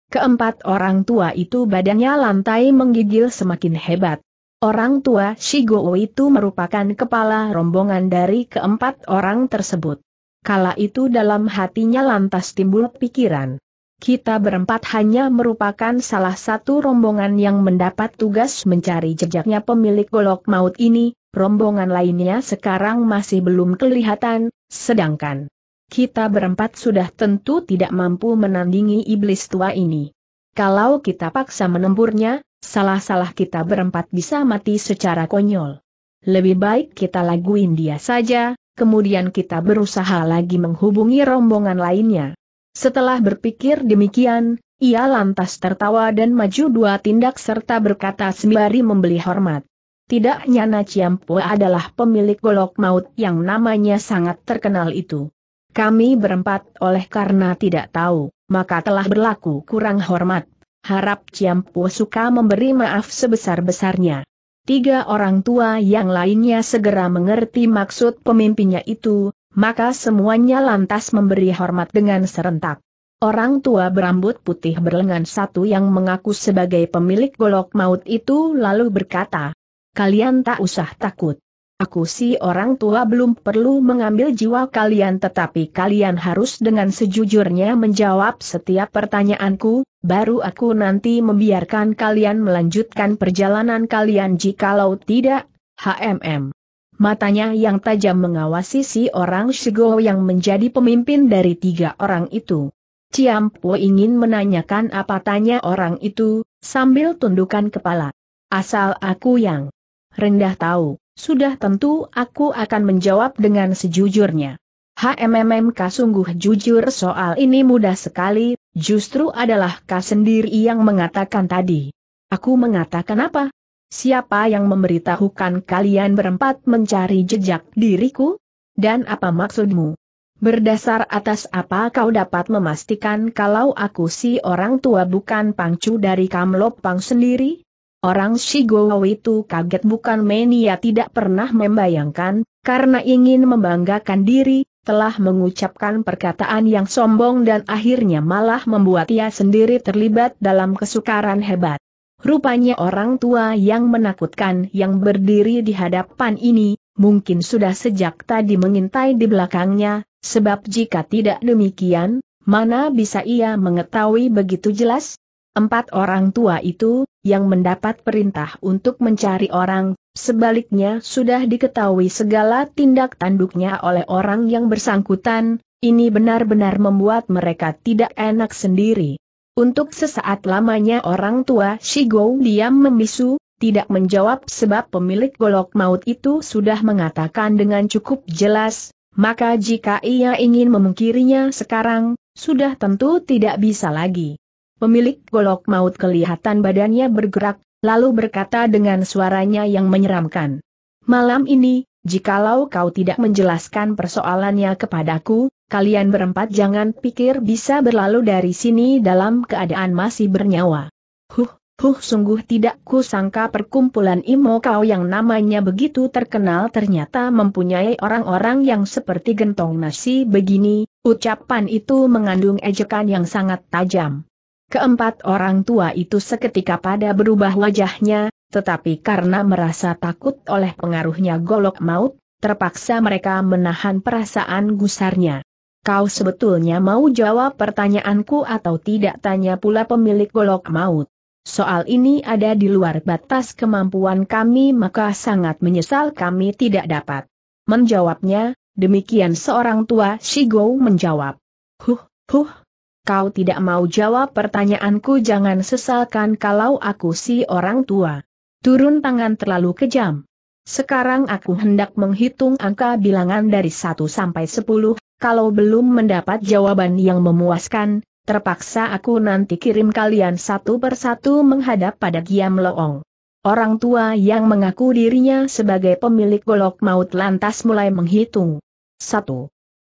Speaker 1: Keempat orang tua itu badannya lantai menggigil semakin hebat. Orang tua Shigo itu merupakan kepala rombongan dari keempat orang tersebut. Kala itu dalam hatinya lantas timbul pikiran. Kita berempat hanya merupakan salah satu rombongan yang mendapat tugas mencari jejaknya pemilik golok maut ini, rombongan lainnya sekarang masih belum kelihatan, sedangkan kita berempat sudah tentu tidak mampu menandingi iblis tua ini. Kalau kita paksa menemburnya, salah-salah kita berempat bisa mati secara konyol. Lebih baik kita laguin dia saja, kemudian kita berusaha lagi menghubungi rombongan lainnya. Setelah berpikir demikian, ia lantas tertawa dan maju dua tindak serta berkata sembari membeli hormat. Tidak nyana Ciampo adalah pemilik golok maut yang namanya sangat terkenal itu. Kami berempat oleh karena tidak tahu, maka telah berlaku kurang hormat. Harap Ciampo suka memberi maaf sebesar-besarnya. Tiga orang tua yang lainnya segera mengerti maksud pemimpinnya itu, maka semuanya lantas memberi hormat dengan serentak. Orang tua berambut putih berlengan satu yang mengaku sebagai pemilik golok maut itu lalu berkata, Kalian tak usah takut. Aku si orang tua belum perlu mengambil jiwa kalian tetapi kalian harus dengan sejujurnya menjawab setiap pertanyaanku, baru aku nanti membiarkan kalian melanjutkan perjalanan kalian jikalau tidak, HMM. Matanya yang tajam mengawasi si orang Shigo yang menjadi pemimpin dari tiga orang itu. Ciampu ingin menanyakan apa tanya orang itu, sambil tundukkan kepala. Asal aku yang rendah tahu sudah tentu aku akan menjawab dengan sejujurnya. HMMMK sungguh jujur soal ini mudah sekali, justru adalah K sendiri yang mengatakan tadi. Aku mengatakan apa? Siapa yang memberitahukan kalian berempat mencari jejak diriku? Dan apa maksudmu? Berdasar atas apa kau dapat memastikan kalau aku si orang tua bukan pangcu dari Kamlop Pang sendiri? Orang Shigowo itu kaget bukan main ia tidak pernah membayangkan, karena ingin membanggakan diri, telah mengucapkan perkataan yang sombong dan akhirnya malah membuat ia sendiri terlibat dalam kesukaran hebat. Rupanya orang tua yang menakutkan yang berdiri di hadapan ini, mungkin sudah sejak tadi mengintai di belakangnya, sebab jika tidak demikian, mana bisa ia mengetahui begitu jelas? Empat orang tua itu, yang mendapat perintah untuk mencari orang, sebaliknya sudah diketahui segala tindak tanduknya oleh orang yang bersangkutan, ini benar-benar membuat mereka tidak enak sendiri. Untuk sesaat lamanya orang tua Shigou diam membisu, tidak menjawab sebab pemilik golok maut itu sudah mengatakan dengan cukup jelas, maka jika ia ingin memungkirinya sekarang, sudah tentu tidak bisa lagi. Pemilik golok maut kelihatan badannya bergerak, lalu berkata dengan suaranya yang menyeramkan. Malam ini, jikalau kau tidak menjelaskan persoalannya kepadaku, kalian berempat jangan pikir bisa berlalu dari sini dalam keadaan masih bernyawa. Huh, huh sungguh tidak kusangka perkumpulan Imo kau yang namanya begitu terkenal ternyata mempunyai orang-orang yang seperti gentong nasi begini, ucapan itu mengandung ejekan yang sangat tajam. Keempat orang tua itu seketika pada berubah wajahnya, tetapi karena merasa takut oleh pengaruhnya golok maut, terpaksa mereka menahan perasaan gusarnya. Kau sebetulnya mau jawab pertanyaanku atau tidak tanya pula pemilik golok maut. Soal ini ada di luar batas kemampuan kami maka sangat menyesal kami tidak dapat. Menjawabnya, demikian seorang tua Shigou menjawab. Huh, huh, kau tidak mau jawab pertanyaanku jangan sesalkan kalau aku si orang tua. Turun tangan terlalu kejam. Sekarang aku hendak menghitung angka bilangan dari 1 sampai 10, kalau belum mendapat jawaban yang memuaskan, terpaksa aku nanti kirim kalian satu persatu menghadap pada Giam Loong. Orang tua yang mengaku dirinya sebagai pemilik golok maut lantas mulai menghitung. 1.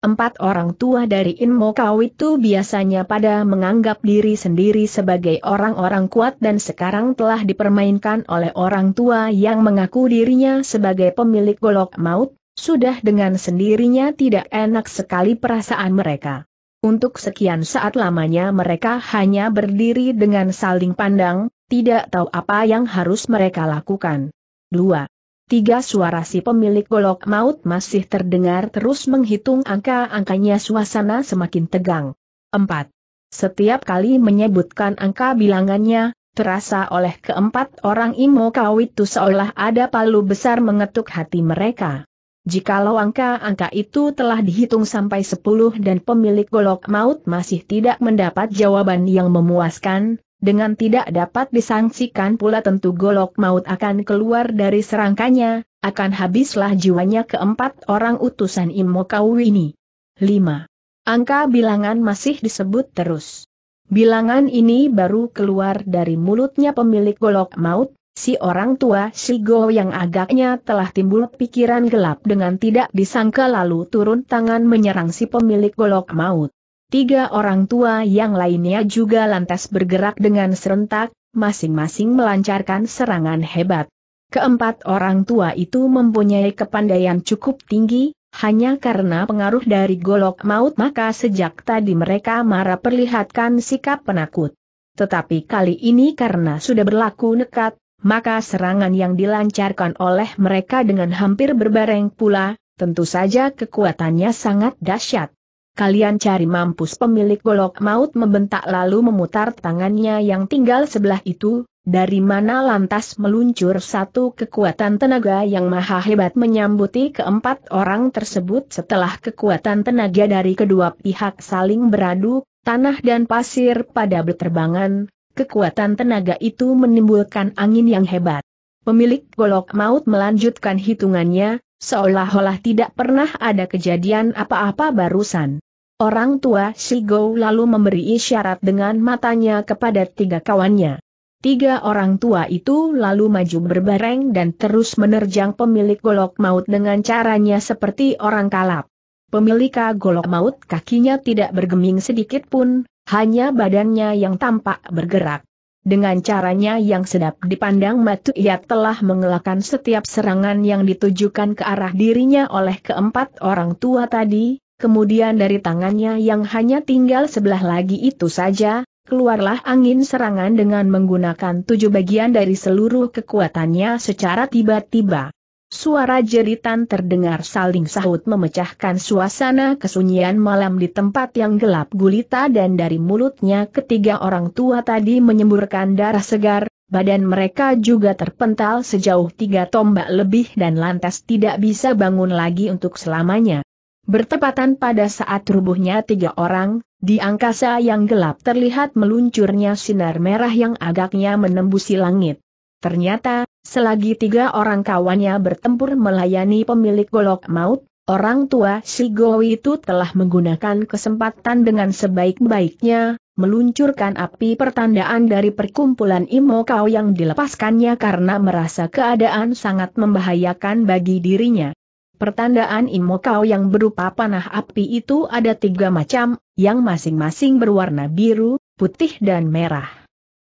Speaker 1: Empat orang tua dari Inmo Kau itu biasanya pada menganggap diri sendiri sebagai orang-orang kuat dan sekarang telah dipermainkan oleh orang tua yang mengaku dirinya sebagai pemilik golok maut, sudah dengan sendirinya tidak enak sekali perasaan mereka. Untuk sekian saat lamanya mereka hanya berdiri dengan saling pandang, tidak tahu apa yang harus mereka lakukan. 2. Tiga suara si pemilik golok maut masih terdengar terus menghitung angka-angkanya suasana semakin tegang. Empat. Setiap kali menyebutkan angka bilangannya, terasa oleh keempat orang Imo itu seolah ada palu besar mengetuk hati mereka. Jikalau angka-angka itu telah dihitung sampai sepuluh dan pemilik golok maut masih tidak mendapat jawaban yang memuaskan, dengan tidak dapat disangsikan pula tentu golok maut akan keluar dari serangkanya, akan habislah jiwanya keempat orang utusan Imokau ini. 5. Angka bilangan masih disebut terus. Bilangan ini baru keluar dari mulutnya pemilik golok maut, si orang tua Shigo yang agaknya telah timbul pikiran gelap dengan tidak disangka lalu turun tangan menyerang si pemilik golok maut. Tiga orang tua yang lainnya juga lantas bergerak dengan serentak, masing-masing melancarkan serangan hebat. Keempat orang tua itu mempunyai kepandaian cukup tinggi, hanya karena pengaruh dari golok maut maka sejak tadi mereka marah perlihatkan sikap penakut. Tetapi kali ini karena sudah berlaku nekat, maka serangan yang dilancarkan oleh mereka dengan hampir berbareng pula, tentu saja kekuatannya sangat dahsyat. Kalian cari mampus pemilik golok maut membentak lalu memutar tangannya yang tinggal sebelah itu, dari mana lantas meluncur satu kekuatan tenaga yang maha hebat menyambuti keempat orang tersebut setelah kekuatan tenaga dari kedua pihak saling beradu, tanah dan pasir pada berterbangan, kekuatan tenaga itu menimbulkan angin yang hebat. Pemilik golok maut melanjutkan hitungannya, seolah-olah tidak pernah ada kejadian apa-apa barusan. Orang tua Go lalu memberi isyarat dengan matanya kepada tiga kawannya. Tiga orang tua itu lalu maju berbareng dan terus menerjang pemilik golok maut dengan caranya seperti orang kalap. Pemilik golok maut kakinya tidak bergeming sedikit pun, hanya badannya yang tampak bergerak. Dengan caranya yang sedap dipandang matu ia telah mengelakkan setiap serangan yang ditujukan ke arah dirinya oleh keempat orang tua tadi, kemudian dari tangannya yang hanya tinggal sebelah lagi itu saja, keluarlah angin serangan dengan menggunakan tujuh bagian dari seluruh kekuatannya secara tiba-tiba. Suara jeritan terdengar saling sahut memecahkan suasana kesunyian malam di tempat yang gelap gulita dan dari mulutnya ketiga orang tua tadi menyemburkan darah segar, badan mereka juga terpental sejauh tiga tombak lebih dan lantas tidak bisa bangun lagi untuk selamanya. Bertepatan pada saat rubuhnya tiga orang, di angkasa yang gelap terlihat meluncurnya sinar merah yang agaknya menembusi langit. Ternyata, selagi tiga orang kawannya bertempur melayani pemilik golok maut, orang tua Shigowi itu telah menggunakan kesempatan dengan sebaik-baiknya, meluncurkan api pertandaan dari perkumpulan imokau yang dilepaskannya karena merasa keadaan sangat membahayakan bagi dirinya. Pertandaan imokau yang berupa panah api itu ada tiga macam, yang masing-masing berwarna biru, putih dan merah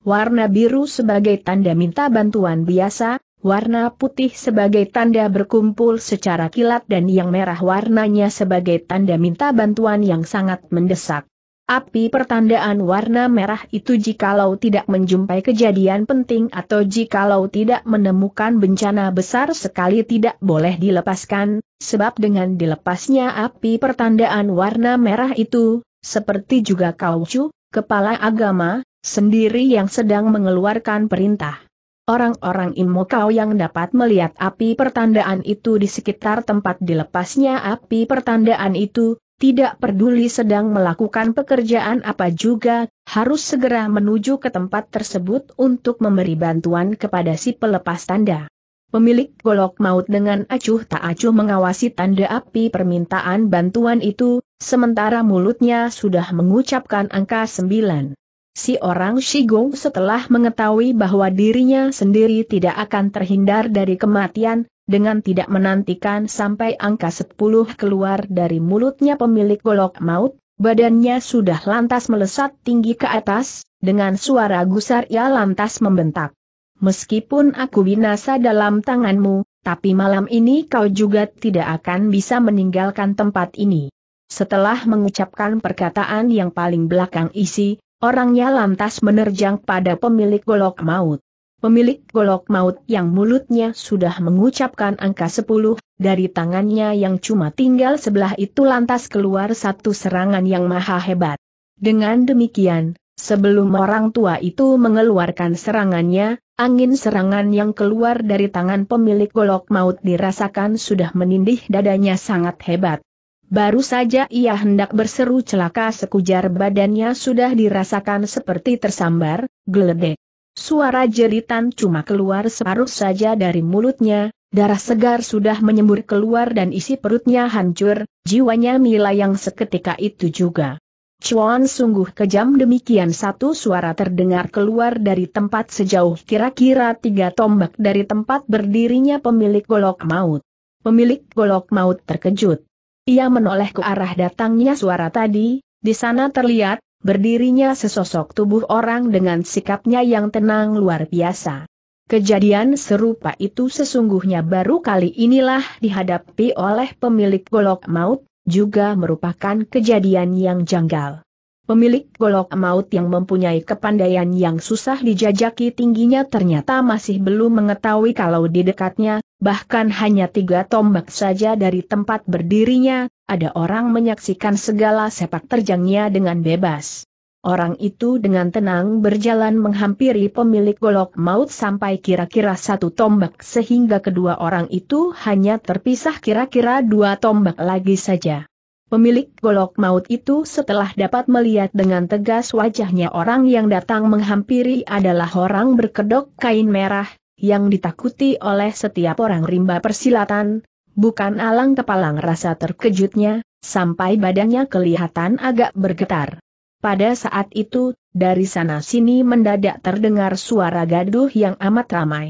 Speaker 1: warna biru sebagai tanda minta bantuan biasa, warna putih sebagai tanda berkumpul secara kilat dan yang merah warnanya sebagai tanda minta bantuan yang sangat mendesak. Api pertandaan warna merah itu jikalau tidak menjumpai kejadian penting atau jikalau tidak menemukan bencana besar sekali tidak boleh dilepaskan, sebab dengan dilepasnya api pertandaan warna merah itu, seperti juga kaucu, kepala agama, sendiri yang sedang mengeluarkan perintah. Orang-orang Imokau yang dapat melihat api pertandaan itu di sekitar tempat dilepasnya api pertandaan itu, tidak peduli sedang melakukan pekerjaan apa juga, harus segera menuju ke tempat tersebut untuk memberi bantuan kepada si pelepas tanda. Pemilik golok maut dengan acuh tak acuh mengawasi tanda api permintaan bantuan itu, sementara mulutnya sudah mengucapkan angka sembilan. Si orang Shigong setelah mengetahui bahwa dirinya sendiri tidak akan terhindar dari kematian, dengan tidak menantikan sampai angka 10 keluar dari mulutnya pemilik golok maut, badannya sudah lantas melesat tinggi ke atas, dengan suara gusar ia lantas membentak. Meskipun aku binasa dalam tanganmu, tapi malam ini kau juga tidak akan bisa meninggalkan tempat ini. Setelah mengucapkan perkataan yang paling belakang isi, Orangnya lantas menerjang pada pemilik golok maut. Pemilik golok maut yang mulutnya sudah mengucapkan angka 10, dari tangannya yang cuma tinggal sebelah itu lantas keluar satu serangan yang maha hebat. Dengan demikian, sebelum orang tua itu mengeluarkan serangannya, angin serangan yang keluar dari tangan pemilik golok maut dirasakan sudah menindih dadanya sangat hebat. Baru saja ia hendak berseru celaka sekujar badannya sudah dirasakan seperti tersambar, geledek. Suara jeritan cuma keluar separuh saja dari mulutnya, darah segar sudah menyembur keluar dan isi perutnya hancur, jiwanya yang seketika itu juga. Cuan sungguh kejam demikian satu suara terdengar keluar dari tempat sejauh kira-kira tiga tombak dari tempat berdirinya pemilik golok maut. Pemilik golok maut terkejut ia menoleh ke arah datangnya suara tadi, di sana terlihat, berdirinya sesosok tubuh orang dengan sikapnya yang tenang luar biasa. Kejadian serupa itu sesungguhnya baru kali inilah dihadapi oleh pemilik golok maut, juga merupakan kejadian yang janggal. Pemilik golok maut yang mempunyai kepandaian yang susah dijajaki tingginya ternyata masih belum mengetahui kalau di dekatnya bahkan hanya tiga tombak saja dari tempat berdirinya, ada orang menyaksikan segala sepak terjangnya dengan bebas. Orang itu dengan tenang berjalan menghampiri pemilik golok maut sampai kira-kira satu tombak sehingga kedua orang itu hanya terpisah kira-kira dua tombak lagi saja. Pemilik golok maut itu setelah dapat melihat dengan tegas wajahnya orang yang datang menghampiri adalah orang berkedok kain merah, yang ditakuti oleh setiap orang rimba persilatan, bukan alang kepalang rasa terkejutnya, sampai badannya kelihatan agak bergetar. Pada saat itu, dari sana-sini mendadak terdengar suara gaduh yang amat ramai.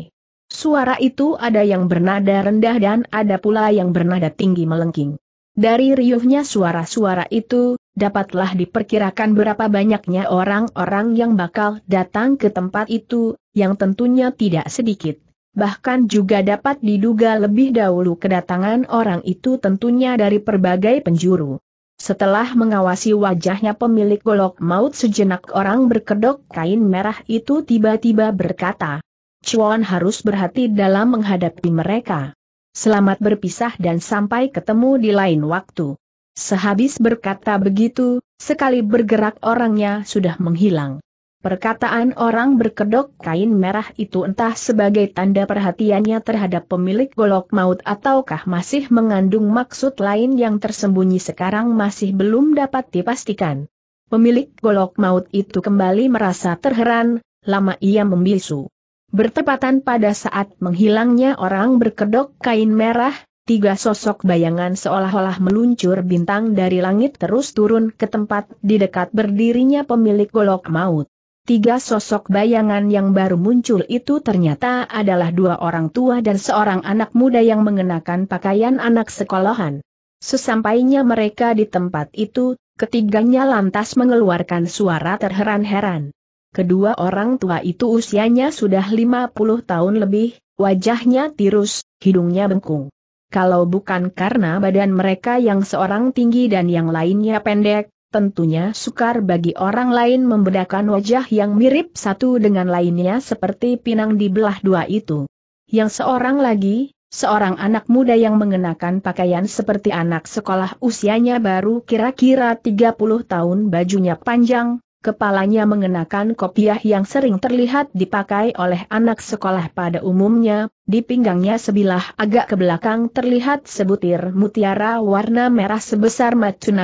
Speaker 1: Suara itu ada yang bernada rendah dan ada pula yang bernada tinggi melengking. Dari riuhnya suara-suara itu, dapatlah diperkirakan berapa banyaknya orang-orang yang bakal datang ke tempat itu, yang tentunya tidak sedikit. Bahkan juga dapat diduga lebih dahulu kedatangan orang itu tentunya dari berbagai penjuru. Setelah mengawasi wajahnya pemilik golok maut sejenak orang berkedok kain merah itu tiba-tiba berkata, Chuan harus berhati dalam menghadapi mereka selamat berpisah dan sampai ketemu di lain waktu. Sehabis berkata begitu, sekali bergerak orangnya sudah menghilang. Perkataan orang berkedok kain merah itu entah sebagai tanda perhatiannya terhadap pemilik golok maut ataukah masih mengandung maksud lain yang tersembunyi sekarang masih belum dapat dipastikan. Pemilik golok maut itu kembali merasa terheran, lama ia membisu. Bertepatan pada saat menghilangnya orang berkedok kain merah, tiga sosok bayangan seolah-olah meluncur bintang dari langit terus turun ke tempat di dekat berdirinya pemilik golok maut. Tiga sosok bayangan yang baru muncul itu ternyata adalah dua orang tua dan seorang anak muda yang mengenakan pakaian anak sekolahan. Sesampainya mereka di tempat itu, ketiganya lantas mengeluarkan suara terheran-heran. Kedua orang tua itu usianya sudah 50 tahun lebih, wajahnya tirus, hidungnya bengkung. Kalau bukan karena badan mereka yang seorang tinggi dan yang lainnya pendek, tentunya sukar bagi orang lain membedakan wajah yang mirip satu dengan lainnya seperti pinang di belah dua itu. Yang seorang lagi, seorang anak muda yang mengenakan pakaian seperti anak sekolah usianya baru kira-kira 30 tahun bajunya panjang, kepalanya mengenakan kopiah yang sering terlihat dipakai oleh anak sekolah pada umumnya, di pinggangnya sebilah agak ke belakang terlihat sebutir mutiara warna merah sebesar macu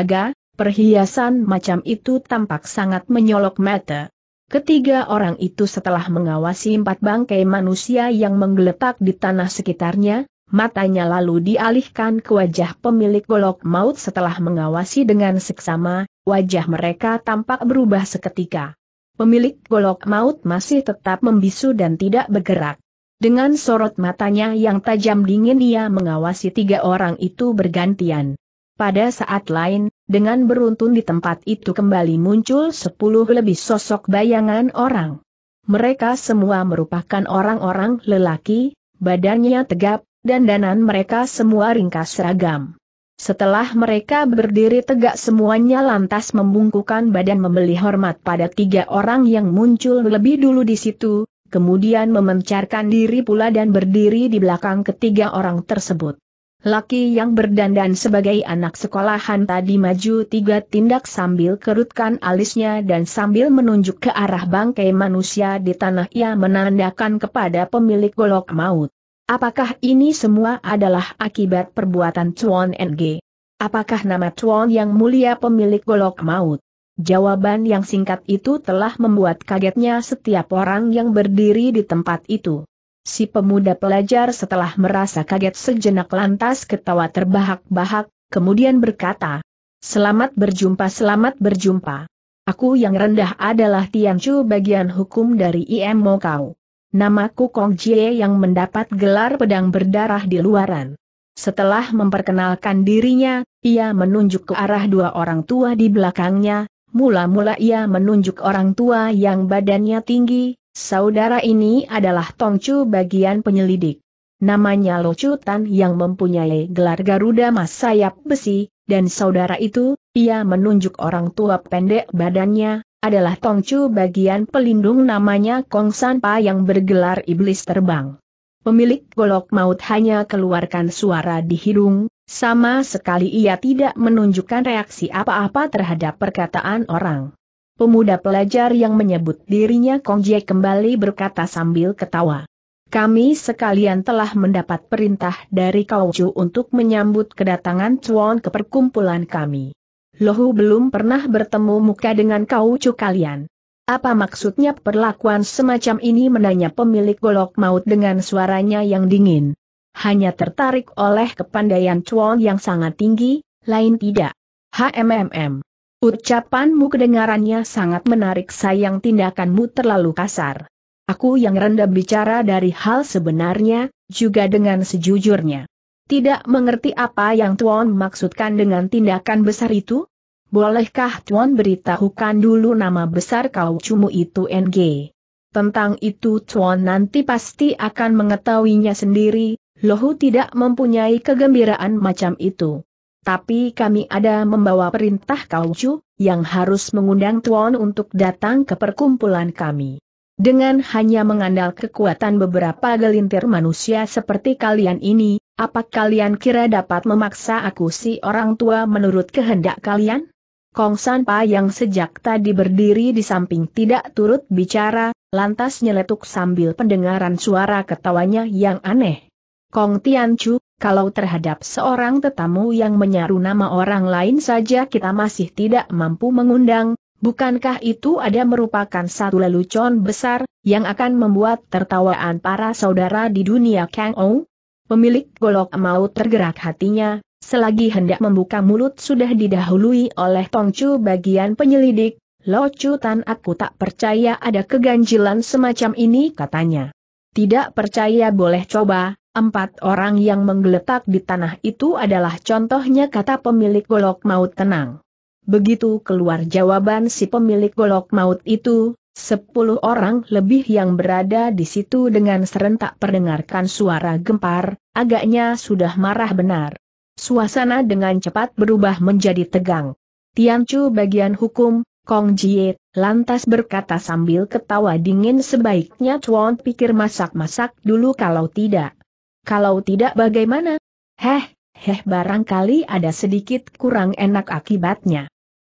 Speaker 1: perhiasan macam itu tampak sangat menyolok mata. Ketiga orang itu setelah mengawasi empat bangkai manusia yang menggeletak di tanah sekitarnya, matanya lalu dialihkan ke wajah pemilik golok maut setelah mengawasi dengan seksama, Wajah mereka tampak berubah seketika. Pemilik golok maut masih tetap membisu dan tidak bergerak. Dengan sorot matanya yang tajam dingin ia mengawasi tiga orang itu bergantian. Pada saat lain, dengan beruntun di tempat itu kembali muncul sepuluh lebih sosok bayangan orang. Mereka semua merupakan orang-orang lelaki, badannya tegap, dan danan mereka semua ringkas seragam. Setelah mereka berdiri tegak semuanya lantas membungkukan badan membeli hormat pada tiga orang yang muncul lebih dulu di situ, kemudian memencarkan diri pula dan berdiri di belakang ketiga orang tersebut. Laki yang berdandan sebagai anak sekolahan tadi maju tiga tindak sambil kerutkan alisnya dan sambil menunjuk ke arah bangkai manusia di tanah ia menandakan kepada pemilik golok maut. Apakah ini semua adalah akibat perbuatan Chuan NG? Apakah nama Chuan yang mulia pemilik golok maut? Jawaban yang singkat itu telah membuat kagetnya setiap orang yang berdiri di tempat itu. Si pemuda pelajar setelah merasa kaget sejenak lantas ketawa terbahak-bahak, kemudian berkata, Selamat berjumpa selamat berjumpa. Aku yang rendah adalah Tianchu bagian hukum dari IMO kau. Namaku Kong Jie yang mendapat gelar pedang berdarah di luaran. Setelah memperkenalkan dirinya, ia menunjuk ke arah dua orang tua di belakangnya, mula-mula ia menunjuk orang tua yang badannya tinggi, saudara ini adalah Tong Chu bagian penyelidik. Namanya Chu Tan yang mempunyai gelar Garuda Mas Sayap Besi, dan saudara itu, ia menunjuk orang tua pendek badannya, adalah Tongcu bagian pelindung namanya Kong Sanpa yang bergelar Iblis Terbang. Pemilik golok maut hanya keluarkan suara di hidung, sama sekali ia tidak menunjukkan reaksi apa-apa terhadap perkataan orang. Pemuda pelajar yang menyebut dirinya Kong Jie kembali berkata sambil ketawa. Kami sekalian telah mendapat perintah dari Kau Chu untuk menyambut kedatangan Chuan ke perkumpulan kami. Lohu belum pernah bertemu muka dengan kau kalian. Apa maksudnya perlakuan semacam ini menanya pemilik golok maut dengan suaranya yang dingin. Hanya tertarik oleh kepandaian Chuan yang sangat tinggi, lain tidak. HMMM. Ucapanmu kedengarannya sangat menarik sayang tindakanmu terlalu kasar. Aku yang rendah bicara dari hal sebenarnya, juga dengan sejujurnya. Tidak mengerti apa yang Tuan maksudkan dengan tindakan besar itu? Bolehkah Tuan beritahukan dulu nama besar kau cumu itu NG? Tentang itu Tuan nanti pasti akan mengetahuinya sendiri, Lohu tidak mempunyai kegembiraan macam itu. Tapi kami ada membawa perintah kau cu, yang harus mengundang Tuan untuk datang ke perkumpulan kami. Dengan hanya mengandal kekuatan beberapa gelintir manusia seperti kalian ini, apa kalian kira dapat memaksa aku si orang tua menurut kehendak kalian? Kong Sanpa yang sejak tadi berdiri di samping tidak turut bicara, lantas nyeletuk sambil pendengaran suara ketawanya yang aneh. Kong Tianchu, kalau terhadap seorang tetamu yang menyaru nama orang lain saja kita masih tidak mampu mengundang, bukankah itu ada merupakan satu lelucon besar, yang akan membuat tertawaan para saudara di dunia Kang Ou? Pemilik golok maut tergerak hatinya, selagi hendak membuka mulut sudah didahului oleh Tongcu bagian penyelidik, Lo Chu Tan aku tak percaya ada keganjilan semacam ini katanya. Tidak percaya boleh coba, empat orang yang menggeletak di tanah itu adalah contohnya kata pemilik golok maut tenang. Begitu keluar jawaban si pemilik golok maut itu, Sepuluh orang lebih yang berada di situ dengan serentak perdengarkan suara gempar, agaknya sudah marah benar. Suasana dengan cepat berubah menjadi tegang. Tianchu bagian hukum, Kong Jie, lantas berkata sambil ketawa dingin sebaiknya Chuan pikir masak-masak dulu kalau tidak. Kalau tidak bagaimana? Heh, heh barangkali ada sedikit kurang enak akibatnya.